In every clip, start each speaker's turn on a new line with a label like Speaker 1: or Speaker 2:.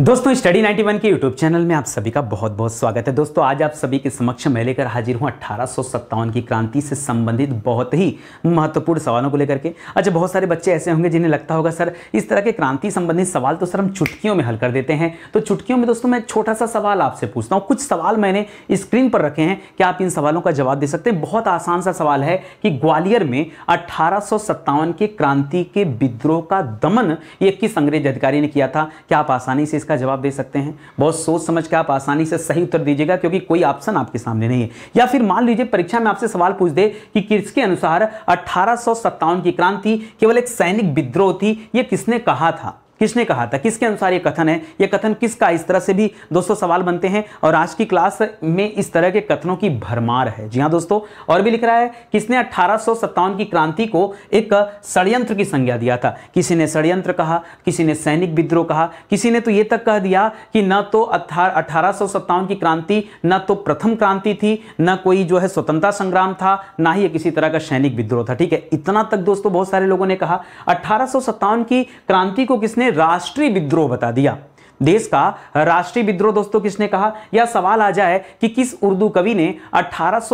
Speaker 1: दोस्तों स्टडी 91 के YouTube channel में आप सभी का बहुत बहुत स्वागत है दोस्तों आज आप सभी के समक्ष मैं लेकर हाजिर हूँ अट्ठारह की क्रांति से संबंधित बहुत ही महत्वपूर्ण सवालों को लेकर के अच्छा बहुत सारे बच्चे ऐसे होंगे जिन्हें लगता होगा सर इस तरह के क्रांति संबंधित सवाल तो सर हम चुटकियों में हल कर देते हैं तो चुटकियों में दोस्तों मैं छोटा सा सवाल आपसे पूछता हूँ कुछ सवाल मैंने स्क्रीन पर रखे हैं क्या आप इन सवालों का जवाब दे सकते हैं बहुत आसान सा सवाल है कि ग्वालियर में अट्ठारह के क्रांति के विद्रोह का दमन ये किस अंग्रेज अधिकारी ने किया था क्या आप आसानी से इसका जवाब दे सकते हैं बहुत सोच समझ के आप आसानी से सही उत्तर दीजिएगा क्योंकि कोई ऑप्शन आपके सामने नहीं है या फिर मान लीजिए परीक्षा में आपसे सवाल पूछ दे कि किसके अनुसार अठारह की क्रांति केवल एक सैनिक विद्रोह थी यह किसने कहा था किसने कहा था किसके अनुसार ये कथन है ये कथन किसका इस तरह से भी दोस्तों सवाल बनते हैं और आज की क्लास में इस तरह के कथनों की भरमार है जी हाँ दोस्तों और भी लिख रहा है किसने अट्ठारह की क्रांति को एक षडयंत्र की संज्ञा दिया था किसी ने षडयंत्र कहा किसी ने सैनिक विद्रोह कहा किसी ने तो ये तक कह दिया कि न तो अठारह की क्रांति न तो प्रथम क्रांति थी न कोई जो है स्वतंत्रता संग्राम था ना ही किसी तरह का सैनिक विद्रोह था ठीक है इतना तक दोस्तों बहुत सारे लोगों ने कहा अठारह की क्रांति को किसने राष्ट्रीय विद्रोह बता दिया देश का राष्ट्रीय विद्रोह दोस्तों किसने कहा यह सवाल आ जाए कि किस उर्दू कवि ने अठारह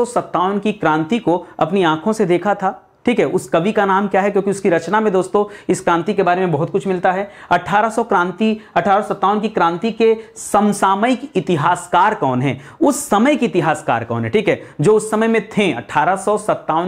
Speaker 1: की क्रांति को अपनी आंखों से देखा था ठीक है उस कवि का नाम क्या है क्योंकि उसकी रचना में दोस्तों इस क्रांति के बारे में बहुत कुछ मिलता है 1800 क्रांति अठारह की क्रांति के समसामयिक इतिहासकार कौन है उस समय के इतिहासकार कौन है ठीक है जो उस समय में थे अठारह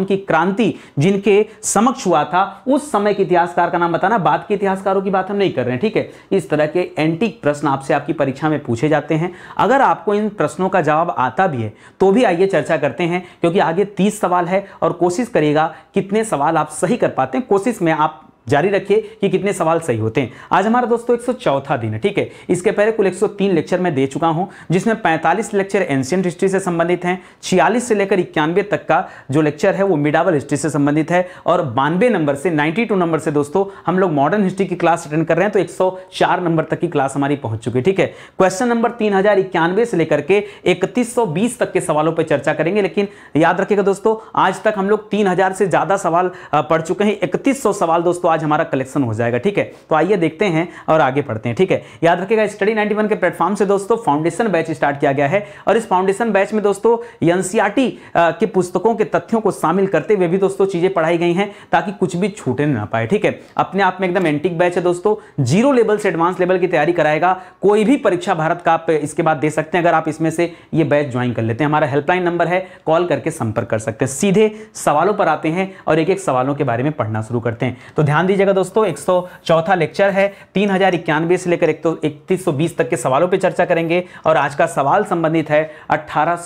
Speaker 1: की क्रांति जिनके समक्ष हुआ था उस समय के इतिहासकार का नाम बताना बाद के इतिहासकारों की बात हम नहीं कर रहे हैं ठीक है इस तरह के एंटिक प्रश्न आपसे आपकी परीक्षा में पूछे जाते हैं अगर आपको इन प्रश्नों का जवाब आता भी है तो भी आइए चर्चा करते हैं क्योंकि आगे तीस सवाल है और कोशिश करिएगा कि कितने सवाल आप सही कर पाते हैं कोशिश में आप जारी रखिए कि कितने सवाल सही होते हैं आज हमारा दोस्तों एक चौथा दिन है ठीक है इसके पहले कुल 103 लेक्चर मैं दे चुका हूं जिसमें 45 लेक्चर एंशियंट हिस्ट्री से संबंधित हैं 46 से लेकर इक्यानवे तक का जो लेक्चर है वो मिडावल हिस्ट्री से संबंधित है और बानवे नंबर से 92 नंबर से दोस्तों हम लोग मॉडर्न हिस्ट्री की क्लास अटेंड कर रहे हैं तो एक नंबर तक की क्लास हमारी पहुंच चुकी है ठीक है क्वेश्चन नंबर तीन से लेकर के इकतीस तक के सवालों पर चर्चा करेंगे लेकिन याद रखिएगा दोस्तों आज तक हम लोग तीन से ज़्यादा सवाल पढ़ चुके हैं इकतीस सवाल दोस्तों आज हमारा कलेक्शन हो जाएगा ठीक है तो आइए देखते हैं और आगे पढ़ते हैं ठीक है याद रखिएगा स्टडी 91 के प्लेटफॉर्म से दोस्तों फाउंडेशन बैच स्टार्ट किया गया है और इस फाउंडेशन बैच में दोस्तों एनसीआरटी e की पुस्तकों के तथ्यों को शामिल करते हुए भी दोस्तों चीज़ें पढ़ाई गई हैं ताकि कुछ भी छूटे ना पाए ठीक है अपने आप में एकदम एंटिक बैच है दोस्तों जीरो लेवल से एडवांस लेवल की तैयारी कराएगा कोई भी परीक्षा भारत का आप इसके बाद दे सकते हैं अगर आप इसमें से ये बैच ज्वाइन कर लेते हैं हमारा हेल्पलाइन नंबर है कॉल करके संपर्क कर सकते हैं सीधे सवालों पर आते हैं और एक एक सवालों के बारे में पढ़ना शुरू करते हैं तो ध्यान ध्यान दीजिएगा दोस्तों एक चौथा लेक्चर है तीन हजार इक्यानवे से लेकर एक तो इकतीस सौ बीस तक के सवालों पे चर्चा करेंगे और आज का सवाल संबंधित है अट्ठारह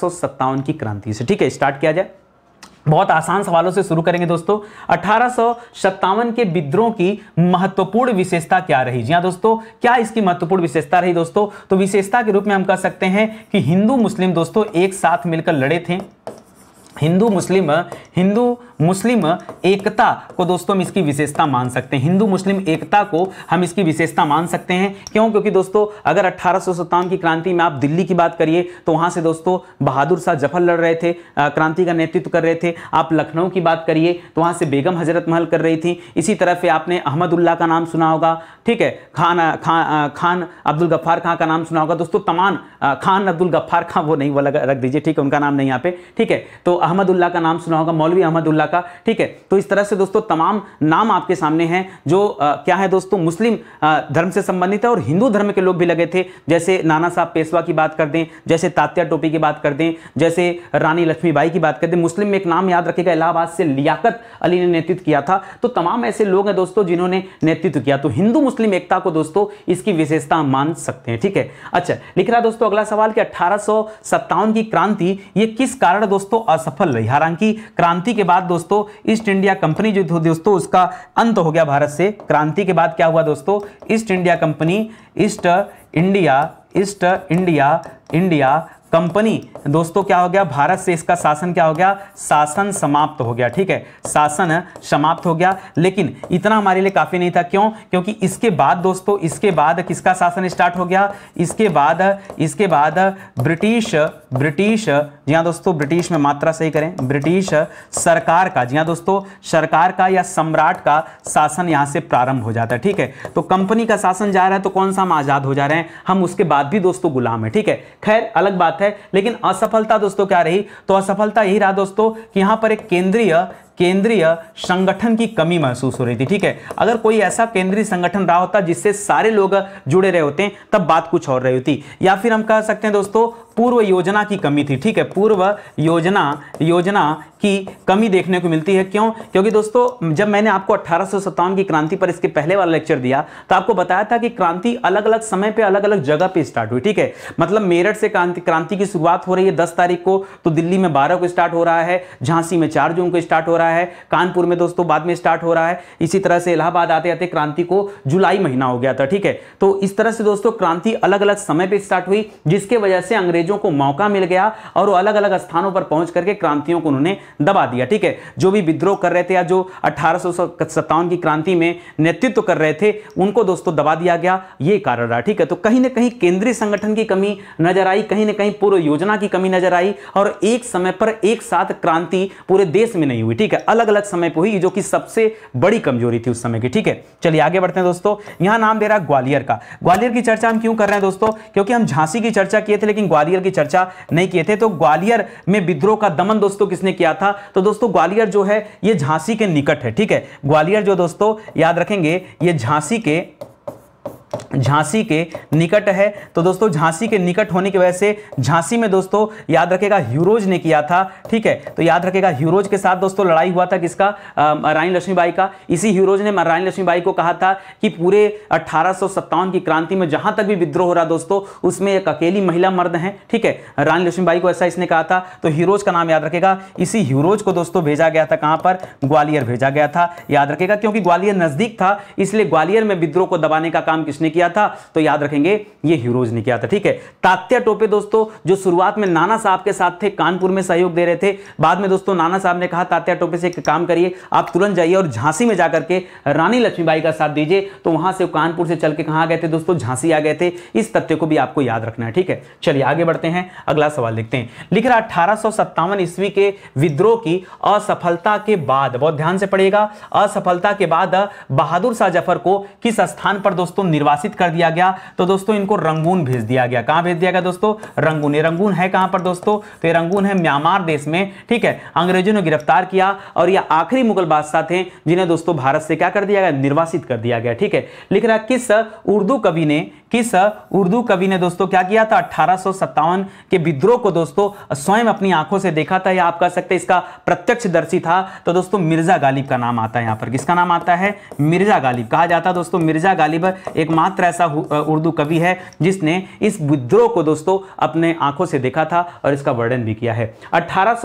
Speaker 1: की क्रांति से ठीक है स्टार्ट किया जाए बहुत आसान सवालों से शुरू करेंगे दोस्तों अठारह के विद्रोह की महत्वपूर्ण विशेषता क्या रही जी हाँ दोस्तों क्या इसकी महत्वपूर्ण विशेषता रही दोस्तों तो विशेषता के रूप में हम कह सकते हैं कि हिंदू मुस्लिम दोस्तों एक साथ मिलकर लड़े थे हिंदू मुस्लिम हिंदू मुस्लिम एकता को दोस्तों हम इसकी विशेषता मान सकते हैं हिंदू मुस्लिम एकता को हम इसकी विशेषता मान सकते हैं क्यों क्योंकि दोस्तों अगर अट्ठारह की क्रांति में आप दिल्ली की बात करिए तो वहां से दोस्तों बहादुर शाह जफर लड़ रहे थे क्रांति का नेतृत्व कर रहे थे आप लखनऊ की बात करिए तो वहां से बेगम हजरत महल कर रही थी इसी तरह से आपने अहमदुल्ला का नाम सुना होगा ठीक है खान खान खान अब्दुल गफ्फार खां का नाम सुना होगा दोस्तों तमान खान अब्दुल गफ्फार खां वो नहीं वो रख दीजिए ठीक है उनका नाम नहीं यहाँ पे ठीक है तो अहमदुल्ला का नाम सुना होगा मौलवी अहमदुल्ला अमेरिका का ठीक है तो इस तरह से दोस्तों तमाम नाम आपके सामने हैं जो आ, क्या है दोस्तों मुस्लिम आ, धर्म से संबंधित है और हिंदू धर्म के लोग भी लगे थे जैसे नाना साहब पेशवा की बात कर दें जैसे तात्या टोपी की बात कर दें जैसे रानी लक्ष्मीबाई की बात कर दें मुस्लिम में एक नाम याद रखेगा इलाहाबाद से लियाकत अली ने नेतृत्व किया था तो तमाम ऐसे लोग हैं दोस्तों जिन्होंने नेतृत्व किया तो हिंदू मुस्लिम एकता को दोस्तों इसकी विशेषता मान सकते हैं ठीक है अच्छा लिख रहा दोस्तों अगला सवाल कि अठारह की क्रांति ये किस कारण दोस्तों असफल रही हालांकि क्रांति के बाद दोस्तों ईस्ट इंडिया कंपनी जो दोस्तों उसका अंत हो गया भारत से क्रांति के बाद क्या हुआ दोस्तों East India Company East India East India India company दोस्तों क्या हो गया भारत से इसका शासन क्या हो गया शासन समाप्त हो गया ठीक है शासन समाप्त हो गया लेकिन इतना हमारे लिए काफ़ी नहीं था क्यों क्योंकि इसके बाद दोस्तों इसके बाद किसका शासन स्टार्ट हो गया इसके बाद इसके बाद ब्रिटिश ब्रिटिश जी हाँ दोस्तों ब्रिटिश में मात्रा सही करें ब्रिटिश सरकार का जी हाँ दोस्तों सरकार का या सम्राट का शासन यहां से प्रारंभ हो जाता है ठीक है तो कंपनी का शासन जा रहा है तो कौन सा हम आज़ाद हो जा रहे हैं हम उसके बाद भी दोस्तों गुलाम है ठीक है खैर अलग बात है है लेकिन असफलता दोस्तों क्या रही तो असफलता यही रहा दोस्तों कि यहां पर एक केंद्रीय केंद्रीय संगठन की कमी महसूस हो रही थी ठीक है अगर कोई ऐसा केंद्रीय संगठन रहा होता जिससे सारे लोग जुड़े रहे होते तब बात कुछ और रही होती या फिर हम कह सकते हैं दोस्तों पूर्व योजना की कमी थी ठीक है पूर्व योजना योजना की कमी देखने को मिलती है क्यों क्योंकि दोस्तों जब मैंने आपको अट्ठारह की क्रांति पर इसके पहले वाला लेक्चर दिया तो आपको बताया था कि क्रांति अलग अलग समय पे अलग अलग जगह पे स्टार्ट हुई ठीक है मतलब मेरठ से क्रांति क्रांति की शुरुआत हो रही है दस तारीख को तो दिल्ली में बारह को स्टार्ट हो रहा है झांसी में चार जून को स्टार्ट हो रहा है कानपुर में दोस्तों बाद में स्टार्ट हो रहा है इसी तरह से इलाहाबाद आते आते क्रांति को जुलाई महीना हो गया था ठीक है तो इस तरह से दोस्तों क्रांति अलग अलग समय पर स्टार्ट हुई जिसके वजह से अंग्रेज अंग्रेजों को मौका मिल गया और वो अलग अलग स्थानों पर पहुंच करके क्रांतियों को उन्होंने दबा दिया ठीक है जो भी विद्रोह कर रहे थे या जो अठारह की क्रांति में नेतृत्व कर रहे थे उनको दोस्तों दबा दिया गया ये कारण रहा ठीक है तो कहीं ना कहीं केंद्रीय संगठन की कमी नजर आई कहीं ना कहीं पूर्व योजना की कमी नजर आई और एक समय पर एक साथ क्रांति पूरे देश में नहीं हुई ठीक है अलग अलग समय पर हुई जो कि सबसे बड़ी कमजोरी थी उस समय की ठीक है चलिए आगे बढ़ते हैं दोस्तों यहां नाम दे रहा ग्वालियर का ग्वालियर की चर्चा हम क्यों कर रहे हैं दोस्तों क्योंकि हम झांसी की चर्चा किए थे लेकिन ग्वालियर ग्वालियर की चर्चा नहीं किए थे तो ग्वालियर में विद्रोह का दमन दोस्तों किसने किया था तो दोस्तों ग्वालियर जो है ये झांसी के निकट है ठीक है ग्वालियर जो दोस्तों याद रखेंगे ये झांसी के झांसी के निकट है तो दोस्तों झांसी के निकट होने की वजह से झांसी में दोस्तों याद रखेगा ह्यूरोज ने किया था ठीक है तो याद रखेगा ह्यूरोज के साथ दोस्तों लड़ाई हुआ था किसका रानी लक्ष्मीबाई का इसी ह्यूरोज ने रानी लक्ष्मीबाई को कहा था कि पूरे अठारह की क्रांति में जहां तक भी विद्रोह हो रहा दोस्तों उसमें एक अकेली महिला मर्द है ठीक है रानी लक्ष्मीबाई को ऐसा इसने कहा था तो हीरोज का नाम याद रखेगा इसी हीरोज को दोस्तों भेजा गया था कहां पर ग्वालियर भेजा गया था याद रखेगा क्योंकि ग्वालियर नजदीक था इसलिए ग्वालियर में विद्रोह को दबाने का काम किसने ने किया था तो याद रखेंगे ये हीरोज ने किया था ठीक है तात्या टोपे दोस्तों जो शुरुआत में नाना साहब के साथ थे कानपुर में सहयोग दे रहे थे बाद में दोस्तों नाना साहब ने कहा तात्या टोपे से एक काम करिए आप तुरंत जाइए और झांसी में जाकर के रानी लक्ष्मीबाई का साथ दीजिए तो वहां से कानपुर से चल के कहा गए थे दोस्तों झांसी आ गए थे इस तथ्य को भी आपको याद रखना है ठीक है चलिए आगे बढ़ते हैं अगला सवाल देखते हैं लिख रहा अठारह ईस्वी के विद्रोह की असफलता के बाद बहुत ध्यान से पड़ेगा असफलता के बाद बहादुर शाह जफर को किस स्थान पर दोस्तों निर्वासित कर दिया गया तो दोस्तों इनको रंगून भेज दिया गया कहां भेज दिया गया दोस्तों रंगून रंगून है कहां पर दोस्तों तो ये रंगून है म्यांमार देश में ठीक है अंग्रेजों ने गिरफ्तार किया और यह आखिरी मुगल बादशाह थे जिन्हें दोस्तों भारत से क्या कर दिया गया निर्वासित कर दिया गया ठीक है लिख रहा किस उर्दू कवि ने किस उर्दू कवि ने दोस्तों क्या किया था अठारह के विद्रोह को दोस्तों स्वयं अपनी आंखों से देखा था या आप कह सकते इसका प्रत्यक्ष दर्शी था तो दोस्तों मिर्जा गालिब का नाम आता है यहां पर किसका नाम आता है मिर्जा गालिब कहा जाता है दोस्तों मिर्जा गालिब एक एकमात्र ऐसा उर्दू कवि है जिसने इस विद्रोह को दोस्तों अपने आंखों से देखा था और इसका वर्णन भी किया है अठारह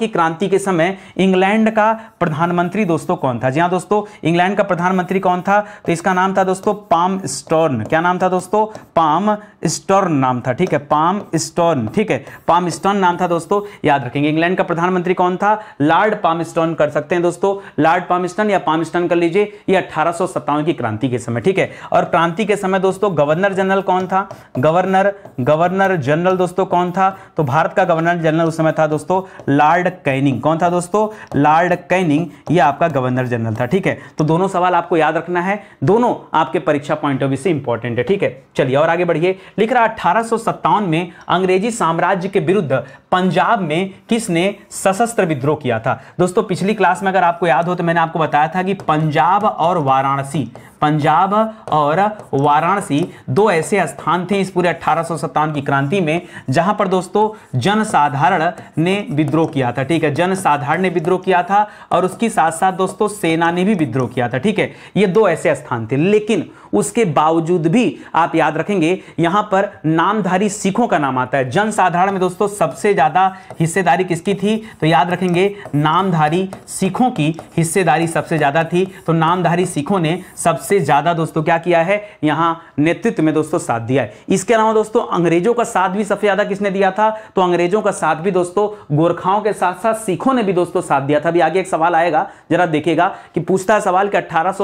Speaker 1: की क्रांति के समय इंग्लैंड का प्रधानमंत्री दोस्तों कौन था जी हाँ दोस्तों इंग्लैंड का प्रधानमंत्री कौन था तो इसका नाम था दोस्तों पाम स्टोर्न क्या नाम था दोस्तों पाम स्टोर्न नाम था ठीक है पाम स्टोर्न ठीक है पाम स्टोन नाम था दोस्तों याद रखेंगे इंग्लैंड का प्रधानमंत्री कौन था लॉर्ड पाम स्टोन कर सकते हैं दोस्तों लॉर्ड पाम स्टोन या पाम स्टोन कर लीजिए ये अठारह की क्रांति के समय ठीक है और क्रांति क्रांति के समय दोस्तों गवर्नर जनरल कौन था गवर्नर गवर्नर जनरल दोस्तों कौन था तो भारत का गवर्नर जनरल उस समय था दोस्तों लॉर्ड कैनिंग कौन था दोस्तों लॉर्ड कैनिंग ये आपका गवर्नर जनरल था ठीक है तो दोनों सवाल आपको याद रखना है दोनों आपके परीक्षा पॉइंट ऑफ व्यू से इंपॉर्टेंट है ठीक है चलिए और आगे बढ़िए लिख रहा अठारह में अंग्रेजी साम्राज्य के विरुद्ध पंजाब में किसने सशस्त्र विद्रोह किया था दोस्तों पिछली क्लास में अगर आपको याद हो तो मैंने आपको बताया था कि पंजाब और वाराणसी पंजाब और वाराणसी दो ऐसे स्थान थे इस पूरे अट्ठारह की क्रांति में जहां पर दोस्तों जनसाधारण ने विद्रोह किया था ठीक है जनसाधारण ने विद्रोह किया था और उसके साथ साथ दोस्तों सेना ने भी विद्रोह किया था ठीक है ये दो ऐसे स्थान थे लेकिन उसके बावजूद भी आप याद रखेंगे यहां पर नामधारी सिखों का नाम आता है जनसाधारण में दोस्तों सबसे ज्यादा हिस्सेदारी किसकी थी तो याद रखेंगे नामधारी सिखों की हिस्सेदारी सबसे ज्यादा थी तो नामधारी सिखों ने सबसे ज्यादा दोस्तों क्या किया है यहां नेतृत्व में दोस्तों साथ दिया है इसके अलावा दोस्तों अंग्रेजों का साथ भी सबसे ज्यादा किसने दिया था तो अंग्रेजों का साथ भी दोस्तों गोरखाओं के साथ साथ सिखों ने भी दोस्तों साथ दिया था अभी आगे एक सवाल आएगा जरा देखेगा कि पूछता है सवाल कि अठारह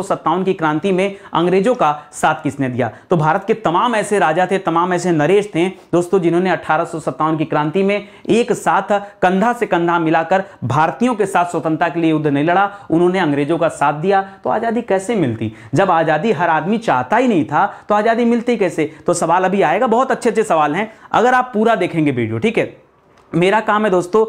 Speaker 1: की क्रांति में अंग्रेजों का साथ किसने दिया तो भारत के तमाम ऐसे राजा थे तमाम ऐसे नरेश थे दोस्तों जिन्होंने अठारह की क्रांति में एक साथ कंधा से कंधा मिलाकर भारतीयों के साथ स्वतंत्रता के लिए युद्ध नहीं लड़ा उन्होंने अंग्रेजों का साथ दिया तो आज़ादी कैसे मिलती जब आज़ादी हर आदमी चाहता ही नहीं था तो आज़ादी मिलती कैसे तो सवाल अभी आएगा बहुत अच्छे अच्छे सवाल हैं अगर आप पूरा देखेंगे वीडियो ठीक है मेरा काम है दोस्तों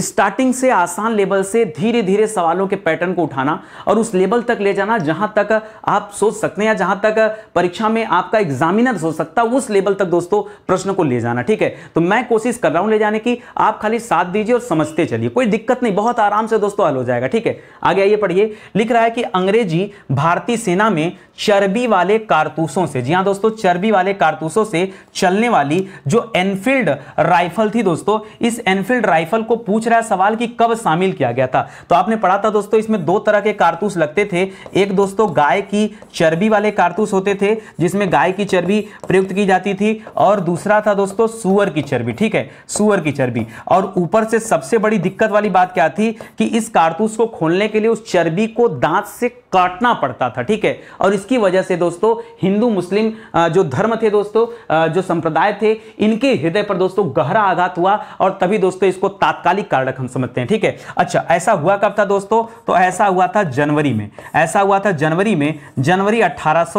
Speaker 1: स्टार्टिंग से आसान लेवल से धीरे धीरे सवालों के पैटर्न को उठाना और उस लेवल तक ले जाना जहां तक आप सोच सकते हैं या जहां तक परीक्षा में आपका एग्जामिनर सोच सकता है उस लेवल तक दोस्तों प्रश्न को ले जाना ठीक है तो मैं कोशिश कर रहा हूं ले जाने की आप खाली साथ दीजिए और समझते चलिए कोई दिक्कत नहीं बहुत आराम से दोस्तों हल हो जाएगा ठीक है आगे आइए पढ़िए लिख रहा है कि अंग्रेजी भारतीय सेना में चर्बी वाले कारतूसों से जी हाँ दोस्तों चर्बी वाले कारतूसों से चलने वाली जो एनफील्ड राइफल थी दोस्तों इस एनफील्ड राइफल को पूछ पूछ रहा है सवाल कि कब शामिल किया गया था तो आपने पढ़ा था दोस्तों इसमें दो तरह के कारतूस लगते थे एक दोस्तों गाय की चर्बी वाले कारतूस होते थे जिसमें गाय की चर्बी प्रयुक्त की जाती थी और दूसरा था दोस्तों सुअर की चर्बी ठीक है सुअर की चर्बी और ऊपर से सबसे बड़ी दिक्कत वाली बात क्या थी कि इस कारतूस को खोलने के लिए उस चर्बी को दांत से काटना पड़ता था ठीक है और इसकी वजह से दोस्तों हिंदू मुस्लिम जो धर्म थे दोस्तों जो संप्रदाय थे इनके हृदय पर दोस्तों गहरा आघात हुआ और तभी दोस्तों इसको तात्कालिक कारक हम समझते हैं ठीक है अच्छा ऐसा हुआ कब था दोस्तों तो ऐसा हुआ था जनवरी में ऐसा हुआ था जनवरी में जनवरी अट्ठारह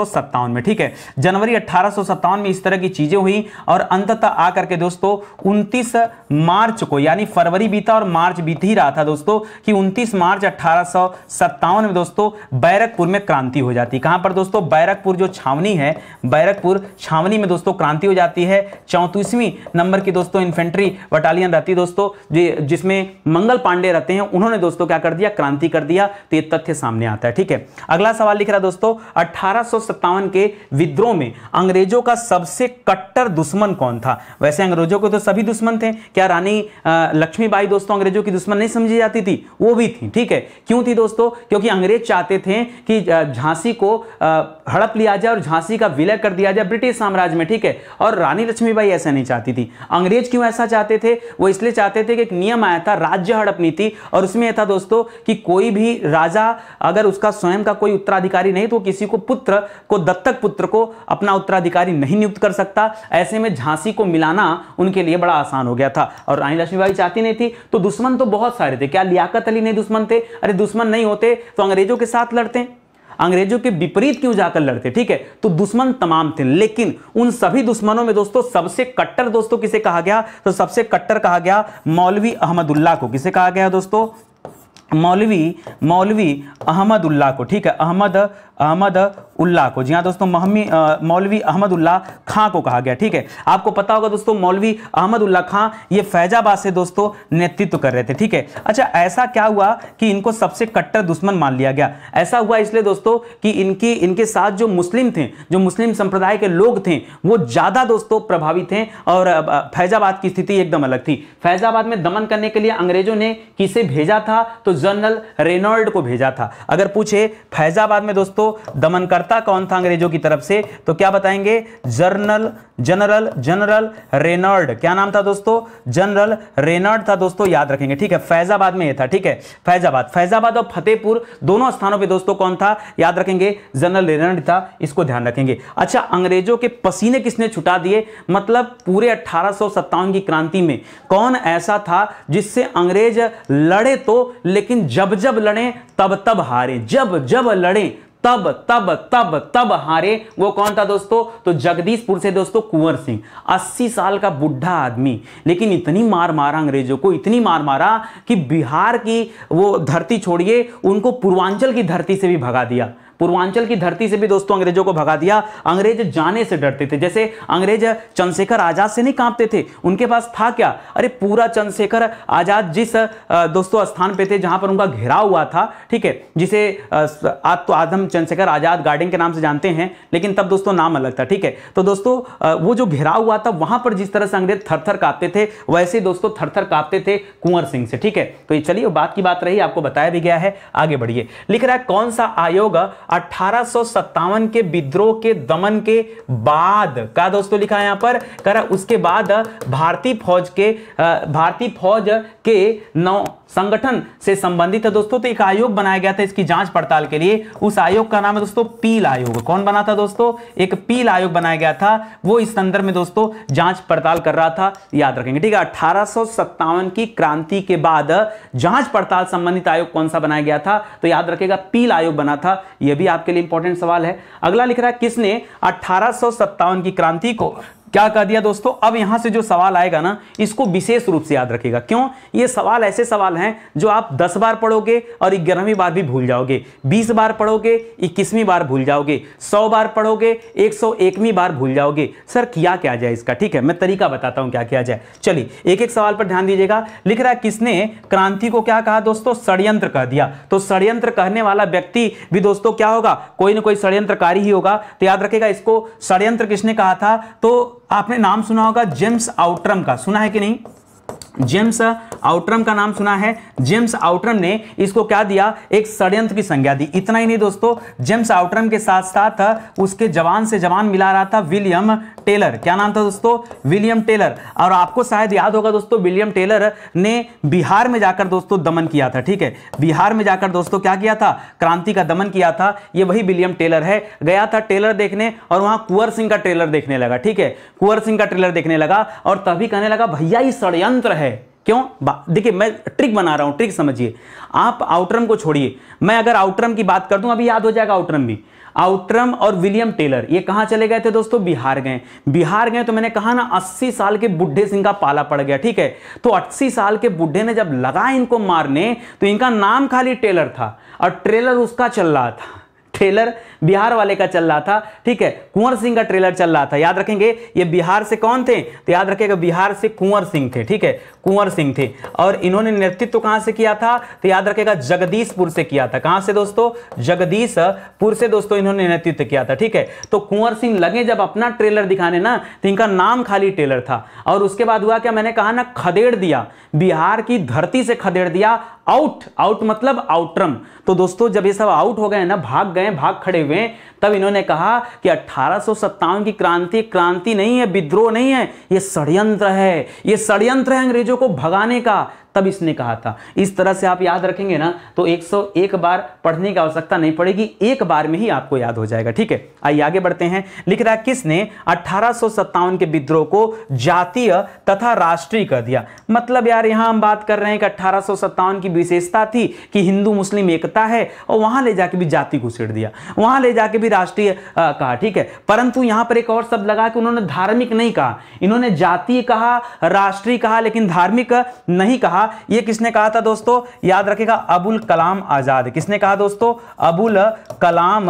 Speaker 1: में ठीक है जनवरी अट्ठारह में इस तरह की चीजें हुई और अंततः आकर के दोस्तों उनतीस मार्च को यानी फरवरी बीता और मार्च बीत ही रहा था दोस्तों कि उनतीस मार्च अट्ठारह में दोस्तों बैरकपुर में क्रांति हो जाती है कहाँ पर दोस्तों बैरकपुर जो छावनी है बैरकपुर छावनी में दोस्तों क्रांति हो जाती है चौंतीसवीं नंबर की दोस्तों इन्फेंट्री बटालियन रहती है दोस्तों जिसमें मंगल पांडे रहते हैं उन्होंने दोस्तों क्या कर दिया क्रांति कर दिया तो ये तथ्य सामने आता है ठीक है अगला सवाल लिख रहा दोस्तों अठारह के विद्रोह में अंग्रेजों का सबसे कट्टर दुश्मन कौन था वैसे अंग्रेजों के तो सभी दुश्मन थे क्या रानी लक्ष्मीबाई दोस्तों अंग्रेजों की दुश्मन नहीं समझी जाती थी वो भी थी ठीक है क्यों थी दोस्तों क्योंकि अंग्रेज चाहते थे हैं कि झांसी को हड़प लिया जाए और झांसी का विलय कर दिया जाए ब्रिटिश साम्राज्य में ठीक है और रानी लक्ष्मीबाई ऐसा नहीं चाहती थी अंग्रेज क्यों ऐसा चाहते थे वो इसलिए चाहते थे कि एक नियम आया था राज्य हड़प नीति और उसमें यह था दोस्तों कि कोई भी राजा अगर उसका स्वयं का कोई उत्तराधिकारी नहीं तो किसी को पुत्र को दत्तक पुत्र को अपना उत्तराधिकारी नहीं नियुक्त कर सकता ऐसे में झांसी को मिलाना उनके लिए बड़ा आसान हो गया था और रानी लक्ष्मीबाई चाहती नहीं थी तो दुश्मन तो बहुत सारे थे क्या लियाकत अली नहीं दुश्मन थे अरे दुश्मन नहीं होते तो अंग्रेजों के साथ लड़ लड़ते हैं अंग्रेजों के विपरीत क्यों जाकर लड़ते ठीक है तो दुश्मन तमाम थे लेकिन उन सभी दुश्मनों में दोस्तों सबसे कट्टर दोस्तों किसे कहा गया तो सबसे कट्टर कहा गया मौलवी अहमदुल्ला को किसे कहा गया दोस्तों मौलवी मौलवी अहमदुल्ला को ठीक है अहमद अहमद उल्ला को जी हाँ दोस्तों महमी मौलवी अहमदुल्ला खां को कहा गया ठीक है आपको पता होगा दोस्तों मौलवी अहमदुल्ला खां ये फैजाबाद से दोस्तों नेतृत्व कर रहे थे ठीक है अच्छा ऐसा क्या हुआ कि इनको सबसे कट्टर दुश्मन मान लिया गया ऐसा हुआ इसलिए दोस्तों कि इनकी इनके साथ जो मुस्लिम थे जो मुस्लिम संप्रदाय के लोग थे वो ज़्यादा दोस्तों प्रभावित थे और फैजाबाद की स्थिति एकदम अलग थी फैजाबाद में दमन करने के लिए अंग्रेजों ने किसे भेजा था तो जनरल रेनॉल्ड को भेजा था अगर पूछे फैजाबाद में दोस्तों दमनकर्ता कौन था अंग्रेजों की तरफ से तो क्या बताएंगे जर्नल जनरल जनरल रेनॉल्ड क्या नाम था दोस्तों जनरल रेनॉल्ड था दोस्तों याद रखेंगे ठीक है फैजाबाद में यह था ठीक है फैजाबाद फैजाबाद और फतेहपुर दोनों स्थानों पर दोस्तों कौन था याद रखेंगे जनरल रेनॉल्ड था इसको ध्यान रखेंगे अच्छा अंग्रेजों के पसीने किसने छुटा दिए मतलब पूरे अठारह की क्रांति में कौन ऐसा था जिससे अंग्रेज लड़े तो लेकिन लेकिन जब जब लड़े तब तब हारे जब जब लड़े तब तब तब तब हारे वो कौन था दोस्तों तो जगदीशपुर से दोस्तों कुंवर सिंह 80 साल का बुढ़ा आदमी लेकिन इतनी मार मारा अंग्रेजों को इतनी मार मारा कि बिहार की वो धरती छोड़िए उनको पूर्वांचल की धरती से भी भगा दिया पूर्वांचल की धरती से भी दोस्तों अंग्रेजों को भगा दिया अंग्रेज जाने से डरते थे जैसे अंग्रेज चंद्रशेखर आजाद से नहीं कांपते थे उनके पास था क्या अरे पूरा चंद्रशेखर आजाद जिस दोस्तों स्थान पे थे जहां पर उनका घेराव हुआ था ठीक है जिसे आज तो आदम चंद्रशेखर आजाद गार्डन के नाम से जानते हैं लेकिन तब दोस्तों नाम अलग था ठीक है तो दोस्तों वो जो घेराव हुआ था वहां पर जिस तरह से अंग्रेज थर थर कांपते थे वैसे दोस्तों थर थर कांपते थे कुंवर सिंह से ठीक है तो चलिए बात की बात रही आपको बताया भी गया है आगे बढ़िए लिख रहा है कौन सा आयोग अठारह के विद्रोह के दमन के बाद का दोस्तों लिखा है यहां पर करा उसके बाद भारतीय फौज के भारतीय फौज के नौ संगठन से संबंधित है दोस्तों तो एक आयोग बनाया गया था इसकी जांच पड़ताल के लिए उस आयोग का नाम है दोस्तों पील आयोग कौन बना था दोस्तों एक पील आयोग बनाया गया था वो इस संदर्भ में दोस्तों जांच पड़ताल कर रहा था याद रखेंगे ठीक है अठारह की क्रांति के बाद जांच पड़ताल संबंधित आयोग कौन सा बनाया गया था तो याद रखेगा पील आयोग बना था यह भी आपके लिए इंपॉर्टेंट सवाल है अगला लिख रहा है किसने अठारह की क्रांति को क्या कह दिया दोस्तों अब यहां से जो सवाल आएगा ना इसको विशेष रूप से याद रखेगा क्यों ये सवाल ऐसे सवाल हैं जो आप दस बार पढ़ोगे और ग्यारहवीं बार भी भूल जाओगे बीस बार पढ़ोगे इक्कीसवीं बार भूल जाओगे सौ बार पढ़ोगे एक सौ एकवीं बार भूल जाओगे सर किया क्या जाए इसका ठीक है मैं तरीका बताता हूं क्या किया जाए चलिए एक एक सवाल पर ध्यान दीजिएगा लिख रहा है किसने क्रांति को क्या कहा दोस्तों षड्यंत्र कह दिया तो षड्यंत्र कहने वाला व्यक्ति भी दोस्तों क्या होगा कोई ना कोई षड्यंत्रकारी ही होगा तो याद रखेगा इसको षड्यंत्र किसने कहा था तो आपने नाम सुना होगा जेम्स आउट्रम का सुना है कि नहीं जेम्स आउटरम का नाम सुना है जेम्स आउटरम ने इसको क्या दिया एक षड्यंत्र की संज्ञा दी इतना ही नहीं दोस्तों जेम्स आउटरम के साथ साथ उसके जवान से जवान मिला रहा था विलियम टेलर क्या नाम था दोस्तों विलियम टेलर और आपको शायद याद होगा दोस्तों विलियम टेलर ने बिहार में जाकर दोस्तों दमन किया था ठीक है बिहार में जाकर दोस्तों क्या किया था क्रांति का दमन किया था ये वही विलियम टेलर है गया था टेलर देखने और वहां कुंवर सिंह का ट्रेलर देखने लगा ठीक है कुंवर सिंह का ट्रेलर देखने लगा और तभी कहने लगा भैया ये षड्यंत्र है क्यों देखिए मैं ट्रिक बना रहा हूं ट्रिक समझिए आप आउटरम को छोड़िए मैं अगर आउटरम की बात कर दूं अभी याद हो जाएगा आउटरम भी आउटरम और विलियम टेलर ये कहां चले गए थे दोस्तों बिहार गए बिहार गए तो मैंने कहा ना 80 साल के बुढ़े सिंह का पाला पड़ गया ठीक है तो 80 साल के बुढ़े ने जब लगा इनको मारने तो इनका नाम खाली टेलर था और ट्रेलर उसका चल रहा था ट्रेलर बिहार वाले का चल रहा था ठीक है कुंवर सिंह का ट्रेलर चल रहा था याद रखेंगे ये बिहार से कौन थे तो याद रखेगा बिहार से कुंवर सिंह थे ठीक है कुंवर सिंह थे और इन्होंने नेतृत्व कहां से किया था तो याद रखेगा जगदीशपुर से किया था कहां से दोस्तों जगदीशपुर से दोस्तों इन्होंने नेतृत्व किया था ठीक है तो कुंवर सिंह लगे जब अपना ट्रेलर दिखाने ना तो इनका नाम खाली ट्रेलर था और उसके बाद हुआ क्या मैंने कहा ना खदेड़ दिया बिहार की धरती से खदेड़ दिया आउट आउट मतलब आउटरम तो दोस्तों जब ये सब आउट हो गए ना भाग गए हैं भाग खड़े हुए हैं तब इन्होंने कहा कि अठारह की क्रांति क्रांति नहीं है विद्रोह नहीं है यह षड्यंत्र है यह षड्यंत्र है अंग्रेजों को भगाने का तब इसने कहा था इस तरह से आप याद रखेंगे ना तो 101 बार पढ़ने की आवश्यकता नहीं पड़ेगी एक बार में ही आपको याद हो जाएगा ठीक है आइए आगे बढ़ते हैं लिख रहा है किसने अठारह के विद्रोह को जातीय तथा राष्ट्रीय कर दिया मतलब यार यहां हम बात कर रहे हैं कि अठारह की विशेषता थी कि हिंदू मुस्लिम एकता है और वहां ले जाके भी जाति घुसेट दिया वहां ले जाके भी राष्ट्रीय कहा ठीक है परंतु यहां पर एक और शब्द लगा कि उन्होंने धार्मिक नहीं कहा इन्होंने जातीय कहा राष्ट्रीय कहा लेकिन धार्मिक नहीं कहा कहा यह किसने कहा था दोस्तों याद रखेगा अबुल कलाम आज़ाद किसने कहा दोस्तों अबुल कलाम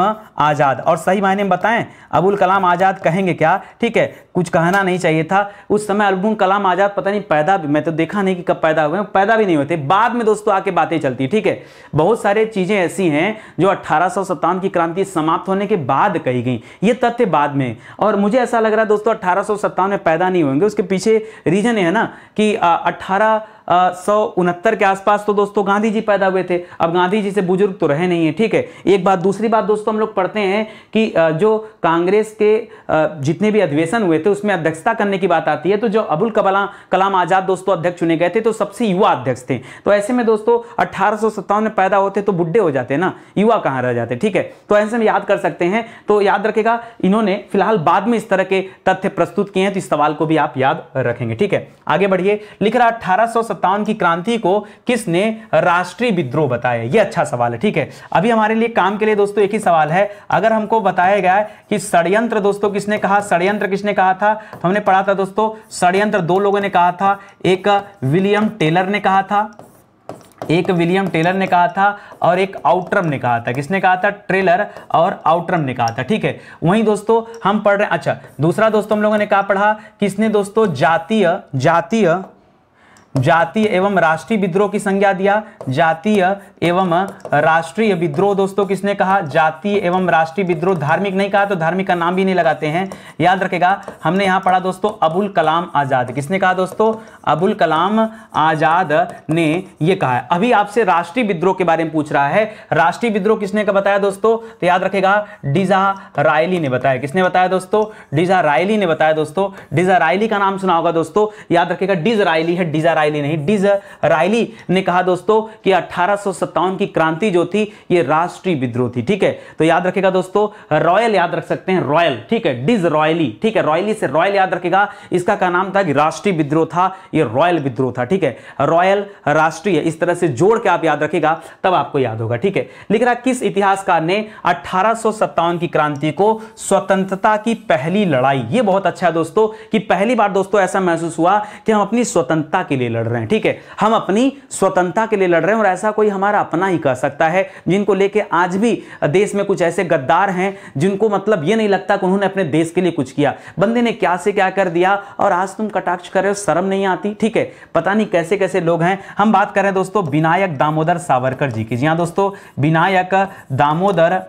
Speaker 1: आज़ाद और सही मायने में बताएं अबुल कलाम आज़ाद कहेंगे क्या ठीक है कुछ कहना नहीं चाहिए था उस समय अबुल कलाम आज़ाद पता नहीं पैदा भी मैं तो देखा नहीं कि कब पैदा हुए पैदा भी नहीं होते बाद में दोस्तों आके बातें चलती ठीक है बहुत सारे चीज़ें ऐसी हैं जो अट्ठारह की क्रांति समाप्त होने के बाद कही गई ये तथ्य बाद में और मुझे ऐसा लग रहा है दोस्तों अट्ठारह में पैदा नहीं होंगे उसके पीछे रीजन है ना कि अट्ठारह सौ उनहत्तर के आसपास तो दोस्तों गांधी जी पैदा हुए थे अब गांधी जी से बुजुर्ग तो रहे नहीं है ठीक है एक बात दूसरी बात दोस्तों हम लोग पढ़ते हैं कि जो कांग्रेस के जितने भी अधिवेशन हुए थे तो उसमें अध्यक्षता करने की बात आती है तो जो अबुल कबला कलाम आज़ाद दोस्तों अध्यक्ष चुने गए थे तो सबसे युवा अध्यक्ष थे तो ऐसे में दोस्तों अट्ठारह में पैदा होते तो बुढ़े हो जाते ना युवा कहाँ रह जाते ठीक है तो ऐसे में याद कर सकते हैं तो याद रखेगा इन्होंने फिलहाल बाद में इस तरह के तथ्य प्रस्तुत किए हैं तो इस सवाल को भी आप याद रखेंगे ठीक है आगे बढ़िए लिख रहा अठारह की क्रांति को किसने राष्ट्रीय विद्रोह बताया ये अच्छा सवाल है ठीक है अभी हमारे लिए काम के लिए दोस्तों एक ही सवाल है अगर हमको बताया गया कि षडयंत्र दोस्तों किसने कहा षडयंत्र किसने कहा कहा था तो हमने पढ़ा था दोस्तों षड्यंत्र दो लोगों ने कहा था एक विलियम टेलर ने कहा था एक विलियम टेलर ने कहा था और एक आउट्रम ने कहा था किसने कहा था ट्रेलर और आउट्रम ने कहा था ठीक है वहीं दोस्तों हम पढ़ रहे हैं अच्छा दूसरा दोस्तों हम लोगों ने कहा पढ़ा किसने दोस्तों जातीय जातीय जातीय एवं राष्ट्रीय विद्रोह की संज्ञा दिया जातीय एवं राष्ट्रीय विद्रोह दोस्तों किसने कहा जातीय एवं राष्ट्रीय विद्रोह धार्मिक नहीं कहा तो धार्मिक का नाम भी नहीं लगाते हैं याद रखेगा हमने यहां पढ़ा दोस्तों अबुल कलाम आज़ाद किसने कहा दोस्तों अबुल कलाम आज़ाद ने यह कहा है अभी आपसे राष्ट्रीय विद्रोह के बारे में पूछ रहा है राष्ट्रीय विद्रोह किसने का बताया दोस्तों तो याद रखेगा डिजा रायली ने बताया किसने बताया दोस्तों डिजा रायली ने बताया दोस्तों डिजा रायली का नाम सुना होगा दोस्तों याद रखेगा डिज रायली है डिजा रायली नहीं डिज रायली ने कहा दोस्तों कि अठारह की क्रांति जो थी ये राष्ट्रीय विद्रोह थी ठीक है तो याद रखेगा दोस्तों रॉयल याद रख सकते हैं रॉयल ठीक है डिज रॉयली ठीक है रॉयली से रॉयल याद रखेगा इसका का नाम था कि राष्ट्रीय विद्रोह था ये रॉयल विद्रोह था ठीक है रॉयल राष्ट्रीय इस तरह से जोड़ के आप याद रखेगा तब आपको याद होगा ठीक है लिख रहा किस इतिहासकार ने अठारह की क्रांति को स्वतंत्रता की पहली लड़ाई ये बहुत अच्छा है दोस्तों कि पहली बार दोस्तों ऐसा महसूस हुआ कि हम अपनी स्वतंत्रता के लिए लड़ रहे हैं ठीक है हम अपनी स्वतंत्रता के लिए लड़ रहे हैं और ऐसा कोई हमारा अपना ही कह सकता है जिनको लेके आज भी देश में कुछ ऐसे गद्दार हैं जिनको मतलब ये नहीं लगता कि उन्होंने अपने देश के लिए कुछ किया बंदे ने क्या से क्या कर दिया और आज तुम कटाक्ष कर रहे हो शर्म नहीं आती ठीक है पता नहीं कैसे कैसे लोग हैं हम बात कर रहे हैं दोस्तों विनायक दामोदर सावरकर जी की जी हाँ दोस्तों विनायक दामोदर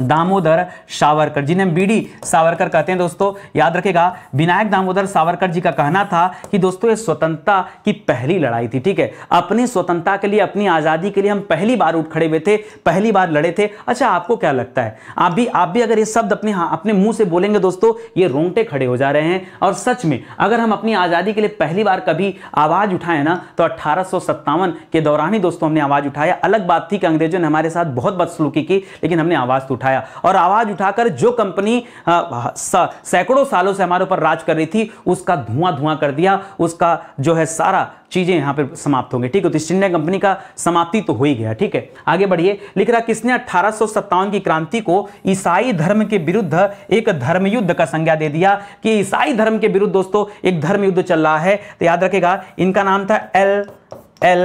Speaker 1: दामोदर सावरकर जिन्हें हम बीडी सावरकर कहते हैं दोस्तों याद रखेगा विनायक दामोदर सावरकर जी का कहना था कि दोस्तों ये स्वतंत्रता की पहली लड़ाई थी ठीक है अपनी स्वतंत्रता के लिए अपनी आज़ादी के लिए हम पहली बार उठ खड़े हुए थे पहली बार लड़े थे अच्छा आपको क्या लगता है आप भी आप भी अगर ये शब्द अपने हाँ, अपने मुंह से बोलेंगे दोस्तों ये रोंगटे खड़े हो जा रहे हैं और सच में अगर हम अपनी आज़ादी के लिए पहली बार कभी आवाज़ उठाए ना तो अट्ठारह के दौरान ही दोस्तों हमने आवाज़ उठाया अलग बात थी कि अंग्रेजों ने हमारे साथ बहुत बदसलूकी की लेकिन हमने आवाज़ तो उठाया और आवाज उठाकर जो कंपनी सैकड़ों सालों से हमारे ऊपर राज कर रही थी उसका धुआं धुआं कर दिया उसका जो है सारा चीजें यहां पर समाप्त होंगे ठीक है तो ईस्ट कंपनी का समाप्ति तो हो ही गया ठीक है आगे बढ़िए लिख रहा किसने अठारह की क्रांति को ईसाई धर्म के विरुद्ध एक धर्मयुद्ध का संज्ञा दे दिया कि ईसाई धर्म के विरुद्ध दोस्तों एक धर्मयुद्ध चल रहा है तो याद रखेगा इनका नाम था एल एल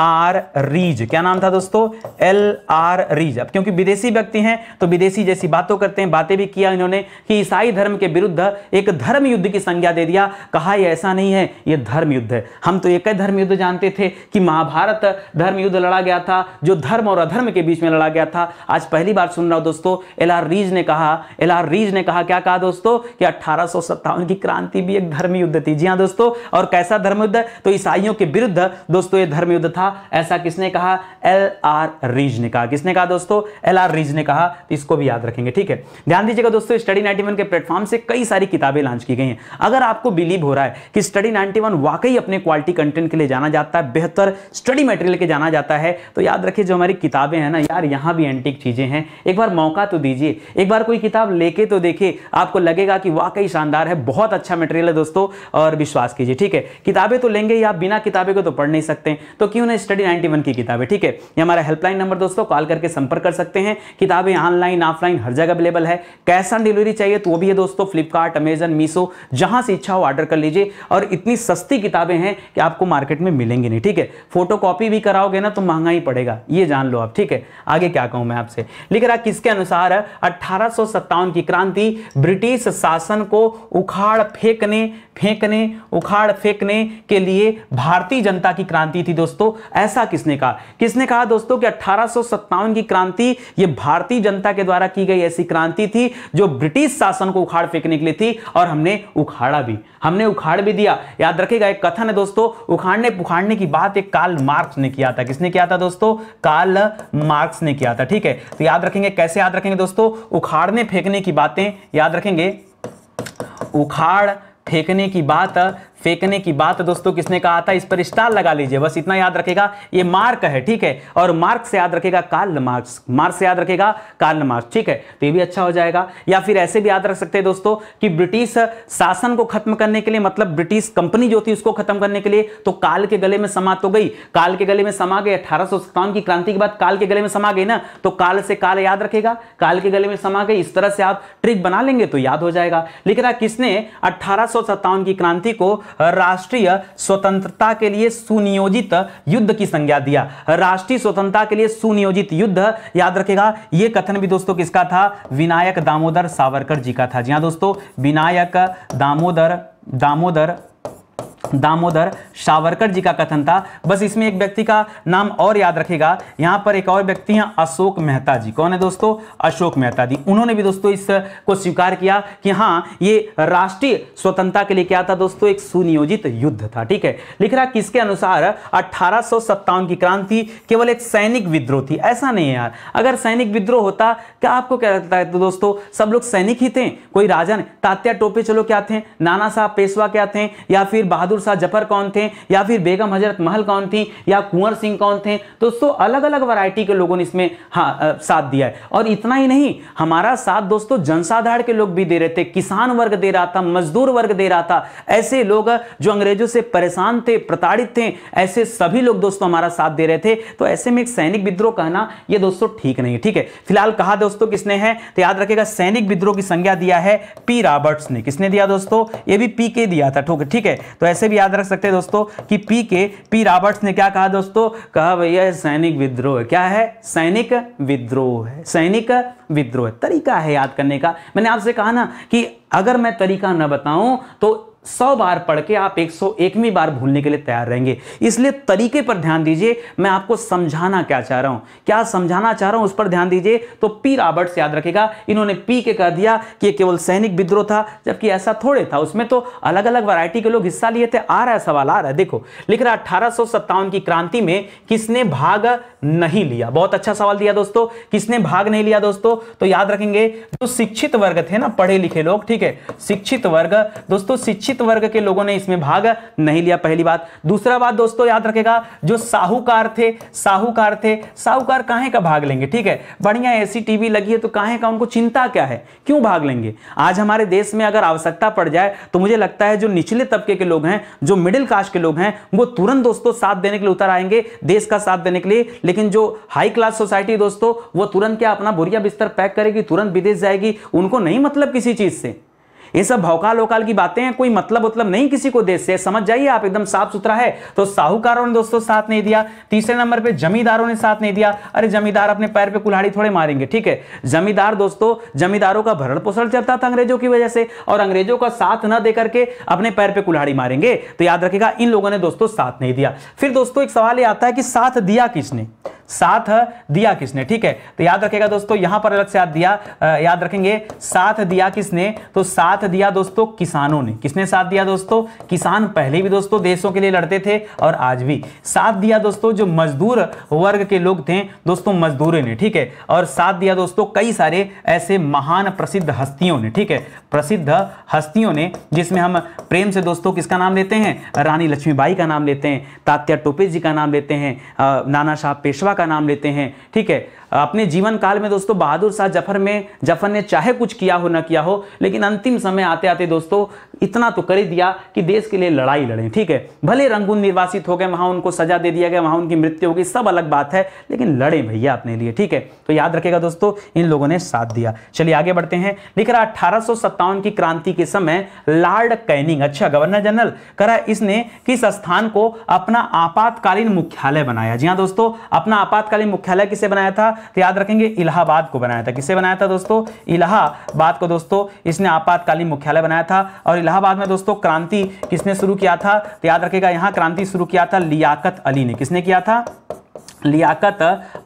Speaker 1: आर रीज क्या नाम था दोस्तों एल आर रीज अब क्योंकि विदेशी व्यक्ति हैं तो विदेशी जैसी बातों करते हैं बातें भी किया इन्होंने कि ईसाई धर्म के विरुद्ध एक धर्म युद्ध की संज्ञा दे दिया कहा यह ऐसा नहीं है ये धर्म युद्ध है हम तो एक धर्म युद्ध जानते थे कि महाभारत धर्म युद्ध लड़ा गया था जो धर्म और अधर्म के बीच में लड़ा गया था आज पहली बार सुन रहा हूं दोस्तों एल आर रीज ने कहा एल आर रीज ने कहा क्या कहा दोस्तों कि अठारह की क्रांति भी एक धर्म युद्ध थी जी हाँ दोस्तों और कैसा धर्म युद्ध तो ईसाइयों के विरुद्ध दोस्तों ये धर्म युद्ध था कहा ऐसा किसने कहा एल आर रीज ने कहा किसने कहा दोस्तों एल आर रीज ने कहा तो इसको भी याद रखेंगे ठीक है ध्यान दीजिएगा दोस्तों स्टडी नाइन्टी के प्लेटफॉर्म से कई सारी किताबें लॉन्च की गई हैं अगर आपको बिलीव हो रहा है कि स्टडी नाइन्टी वाकई अपने क्वालिटी कंटेंट के लिए जाना जाता है बेहतर स्टडी मटेरियल के जाना जाता है तो याद रखिए जो हमारी किताबें हैं ना यार यहाँ भी एंटिक चीज़ें हैं एक बार मौका तो दीजिए एक बार कोई किताब लेके तो देखिए आपको लगेगा कि वाकई शानदार है बहुत अच्छा मटेरियल है दोस्तों और विश्वास कीजिए ठीक है किताबें तो लेंगे या बिना किताबें को तो पढ़ नहीं सकते तो क्यों नहीं स्टडी 91 की किताब है ठीक है ये हमारा हेल्पलाइन नंबर दोस्तों कॉल करके संपर्क कर सकते हैं किताबें ऑनलाइन ऑफलाइन हर जगह अवेलेबल है कैश ऑन डिलीवरी चाहिए तो वो भी है दोस्तों फ्लिपकार्ट अमेजन मीशो जहां से इच्छा हो ऑर्डर कर लीजिए और इतनी सस्ती किताबें हैं कि आपको मार्केट में मिलेंगी नहीं ठीक है फोटो भी कराओगे ना तो महंगा ही पड़ेगा ये जान लो आप ठीक है आगे क्या कहूं मैं आपसे लिख रहा किसके अनुसार अठारह की क्रांति ब्रिटिश शासन को उखाड़ फेंकने फेंकने उखाड़ फेंकने के लिए भारतीय जनता की क्रांति थी दोस्तों ऐसा किसने कहा किसने कहा दोस्तों कि अट्ठारह की क्रांति ये भारतीय जनता के द्वारा की गई ऐसी क्रांति थी जो ब्रिटिश शासन को उखाड़ फेंकने के लिए थी और हमने उखाड़ा भी हमने उखाड़ भी दिया याद रखेगा एक कथन है दोस्तों उखाड़ने पुखाड़ने की बात एक काल मार्क्स ने किया था किसने किया था दोस्तों काल मार्क्स ने किया था ठीक है तो याद रखेंगे कैसे याद रखेंगे दोस्तों उखाड़ने फेंकने की बातें याद रखेंगे उखाड़ फेंकने की बात फेंकने की बात दोस्तों किसने कहा था इस पर स्टार लगा लीजिए बस इतना याद रखेगा ये मार्क है ठीक है और मार्क से याद रखेगा कार्ल मार्क्स मार्क से याद रखेगा कार्ल मार्क्स ठीक है तो ये भी अच्छा हो जाएगा या फिर ऐसे भी याद रख सकते हैं दोस्तों कि ब्रिटिश शासन को खत्म करने के लिए मतलब ब्रिटिश कंपनी जो थी उसको खत्म करने के लिए तो काल के गले में समा तो गई काल के गले में समा गए अठारह की क्रांति के बाद काल के गले में समा गई ना तो काल से काल याद रखेगा काल के गले में समा गई इस तरह से आप ट्रिक बना लेंगे तो याद हो जाएगा लिख रहा किसने अठारह की क्रांति को राष्ट्रीय स्वतंत्रता के लिए सुनियोजित युद्ध की संज्ञा दिया राष्ट्रीय स्वतंत्रता के लिए सुनियोजित युद्ध याद रखेगा यह कथन भी दोस्तों किसका था विनायक दामोदर सावरकर जी का था जी हाँ दोस्तों विनायक दामोदर दामोदर दामोदर सावरकर जी का कथन था बस इसमें एक व्यक्ति का नाम और याद रखेगा यहां पर एक और व्यक्ति हैं अशोक मेहता जी कौन है दोस्तों अशोक मेहता जी उन्होंने भी दोस्तों इस को स्वीकार किया कि हाँ ये राष्ट्रीय स्वतंत्रता के लिए क्या था दोस्तों एक सुनियोजित युद्ध था ठीक है लिख रहा किसके अनुसार अठारह की क्रांति केवल एक सैनिक विद्रोह थी ऐसा नहीं है यार अगर सैनिक विद्रोह होता क्या आपको क्या लगता है तो दोस्तों सब लोग सैनिक ही थे कोई राजा नहीं तात्या टोपे चलो क्या थे नाना साहब पेशवा क्या थे या फिर बहादुर बहादुर शाह जफर कौन थे या फिर बेगम हजरत महल कौन थी या कुंवर सिंह कौन थे दोस्तों अलग अलग वैरायटी के लोगों ने इसमें हाँ आ, साथ दिया है और इतना ही नहीं हमारा साथ दोस्तों जनसाधारण के लोग भी दे रहे थे किसान वर्ग दे रहा था मजदूर वर्ग दे रहा था ऐसे लोग जो अंग्रेजों से परेशान थे प्रताड़ित थे ऐसे सभी लोग दोस्तों हमारा साथ दे रहे थे तो ऐसे में एक सैनिक विद्रोह कहना ये दोस्तों ठीक नहीं ठीक है फिलहाल कहा दोस्तों किसने है तो याद रखेगा सैनिक विद्रोह की संज्ञा दिया है पी रॉबर्ट्स ने किसने दिया दोस्तों ये भी पी के दिया था ठीक है तो ऐसे ऐसे भी याद रख सकते हैं दोस्तों कि पी के पी रॉबर्ट्स ने क्या कहा दोस्तों कहा भैया सैनिक विद्रोह क्या है सैनिक विद्रोह है सैनिक विद्रोह तरीका है याद करने का मैंने आपसे कहा ना कि अगर मैं तरीका न बताऊं तो सौ बार पढ़ के आप एक सौ एकवीं बार भूलने के लिए तैयार रहेंगे इसलिए तरीके पर ध्यान दीजिए मैं आपको समझाना क्या चाह रहा हूं क्या समझाना चाह रहा हूं उस पर ध्यान दीजिए तो पी रॉबर्ट्स याद रखेगा इन्होंने पी के कह दिया कि ये केवल सैनिक विद्रोह था जबकि ऐसा थोड़े था उसमें तो अलग अलग वैरायटी के लोग हिस्सा लिए थे आ रहा है सवाल आ रहा है देखो लिख रहा अठारह की क्रांति में किसने भाग नहीं लिया बहुत अच्छा सवाल दिया दोस्तों किसने भाग नहीं लिया दोस्तों तो याद रखेंगे जो शिक्षित वर्ग थे ना पढ़े लिखे लोग ठीक है शिक्षित वर्ग दोस्तों शिक्षित शिक्षित वर्ग के लोगों ने इसमें भाग नहीं लिया पहली बात दूसरा बात दोस्तों याद रखेगा जो साहूकार थे साहूकार थे साहूकार काहे का भाग लेंगे ठीक है बढ़िया ऐसी टीवी लगी है तो काहे का उनको चिंता क्या है क्यों भाग लेंगे आज हमारे देश में अगर आवश्यकता पड़ जाए तो मुझे लगता है जो निचले तबके के लोग हैं जो मिडिल कास्ट के लोग हैं वो तुरंत दोस्तों साथ देने के लिए उतर आएंगे देश का साथ देने के लिए लेकिन जो हाई क्लास सोसाइटी दोस्तों वो तुरंत क्या अपना बुरिया बिस्तर पैक करेगी तुरंत विदेश जाएगी उनको नहीं मतलब किसी चीज से ये सब भौकाल वोकाल की बातें हैं कोई मतलब मतलब नहीं किसी को देश से समझ जाइए आप एकदम साफ सुथरा है तो साहूकारों ने दोस्तों साथ नहीं दिया तीसरे नंबर पर जमींदारों ने साथ नहीं दिया अरे जमींदार अपने पैर पर कुल्हाड़ी थोड़े मारेंगे ठीक है जमींदार दोस्तों जमींदारों का भरण पोषण चलता था अंग्रेजों की वजह से और अंग्रेजों का साथ न देकर के अपने पैर पर कुल्हाड़ी मारेंगे तो याद रखेगा इन लोगों ने दोस्तों साथ नहीं दिया फिर दोस्तों एक सवाल ये आता है कि साथ दिया किसने साथ दिया किसने ठीक है तो याद रखेगा दोस्तों यहां पर अलग से याद दिया आ, याद रखेंगे साथ दिया किसने तो साथ दिया दोस्तों किसानों ने किसने साथ दिया दोस्तों किसान पहले भी दोस्तों देशों के लिए लड़ते थे और आज भी साथ दिया दोस्तों जो मजदूर वर्ग के लोग थे दोस्तों मजदूरों ने ठीक है और साथ दिया दोस्तों कई सारे ऐसे महान प्रसिद्ध हस्तियों ने ठीक है प्रसिद्ध हस्तियों ने जिसमें हम प्रेम से दोस्तों किसका नाम लेते हैं रानी लक्ष्मीबाई का नाम लेते हैं तात्या टोपे जी का नाम लेते हैं नाना साहब पेशवा का नाम लेते हैं ठीक है अपने जीवन काल में दोस्तों बहादुर शाह जफर में जफर ने चाहे कुछ किया हो ना किया हो लेकिन अंतिम समय आते आते दोस्तों इतना तो कर ही दिया कि देश के लिए लड़ाई लड़ें ठीक है भले रंगून निर्वासित हो गए वहाँ उनको सजा दे दिया गया वहाँ उनकी मृत्यु हो गई सब अलग बात है लेकिन लड़े भैया अपने लिए ठीक है तो याद रखेगा दोस्तों इन लोगों ने साथ दिया चलिए आगे बढ़ते हैं लिख रहा अठारह की क्रांति के समय लॉर्ड कैनिंग अच्छा गवर्नर जनरल करा इसने किस स्थान को अपना आपातकालीन मुख्यालय बनाया जी हाँ दोस्तों अपना आपातकालीन मुख्यालय किसे बनाया था तो याद रखेंगे इलाहाबाद को बनाया था किसे बनाया था दोस्तों इलाहाबाद को दोस्तों इसने आपातकालीन मुख्यालय बनाया था और इलाहाबाद में दोस्तों क्रांति किसने शुरू किया था तो याद रखेगा यहां क्रांति शुरू किया था लियाकत अली ने किसने किया था लियाकत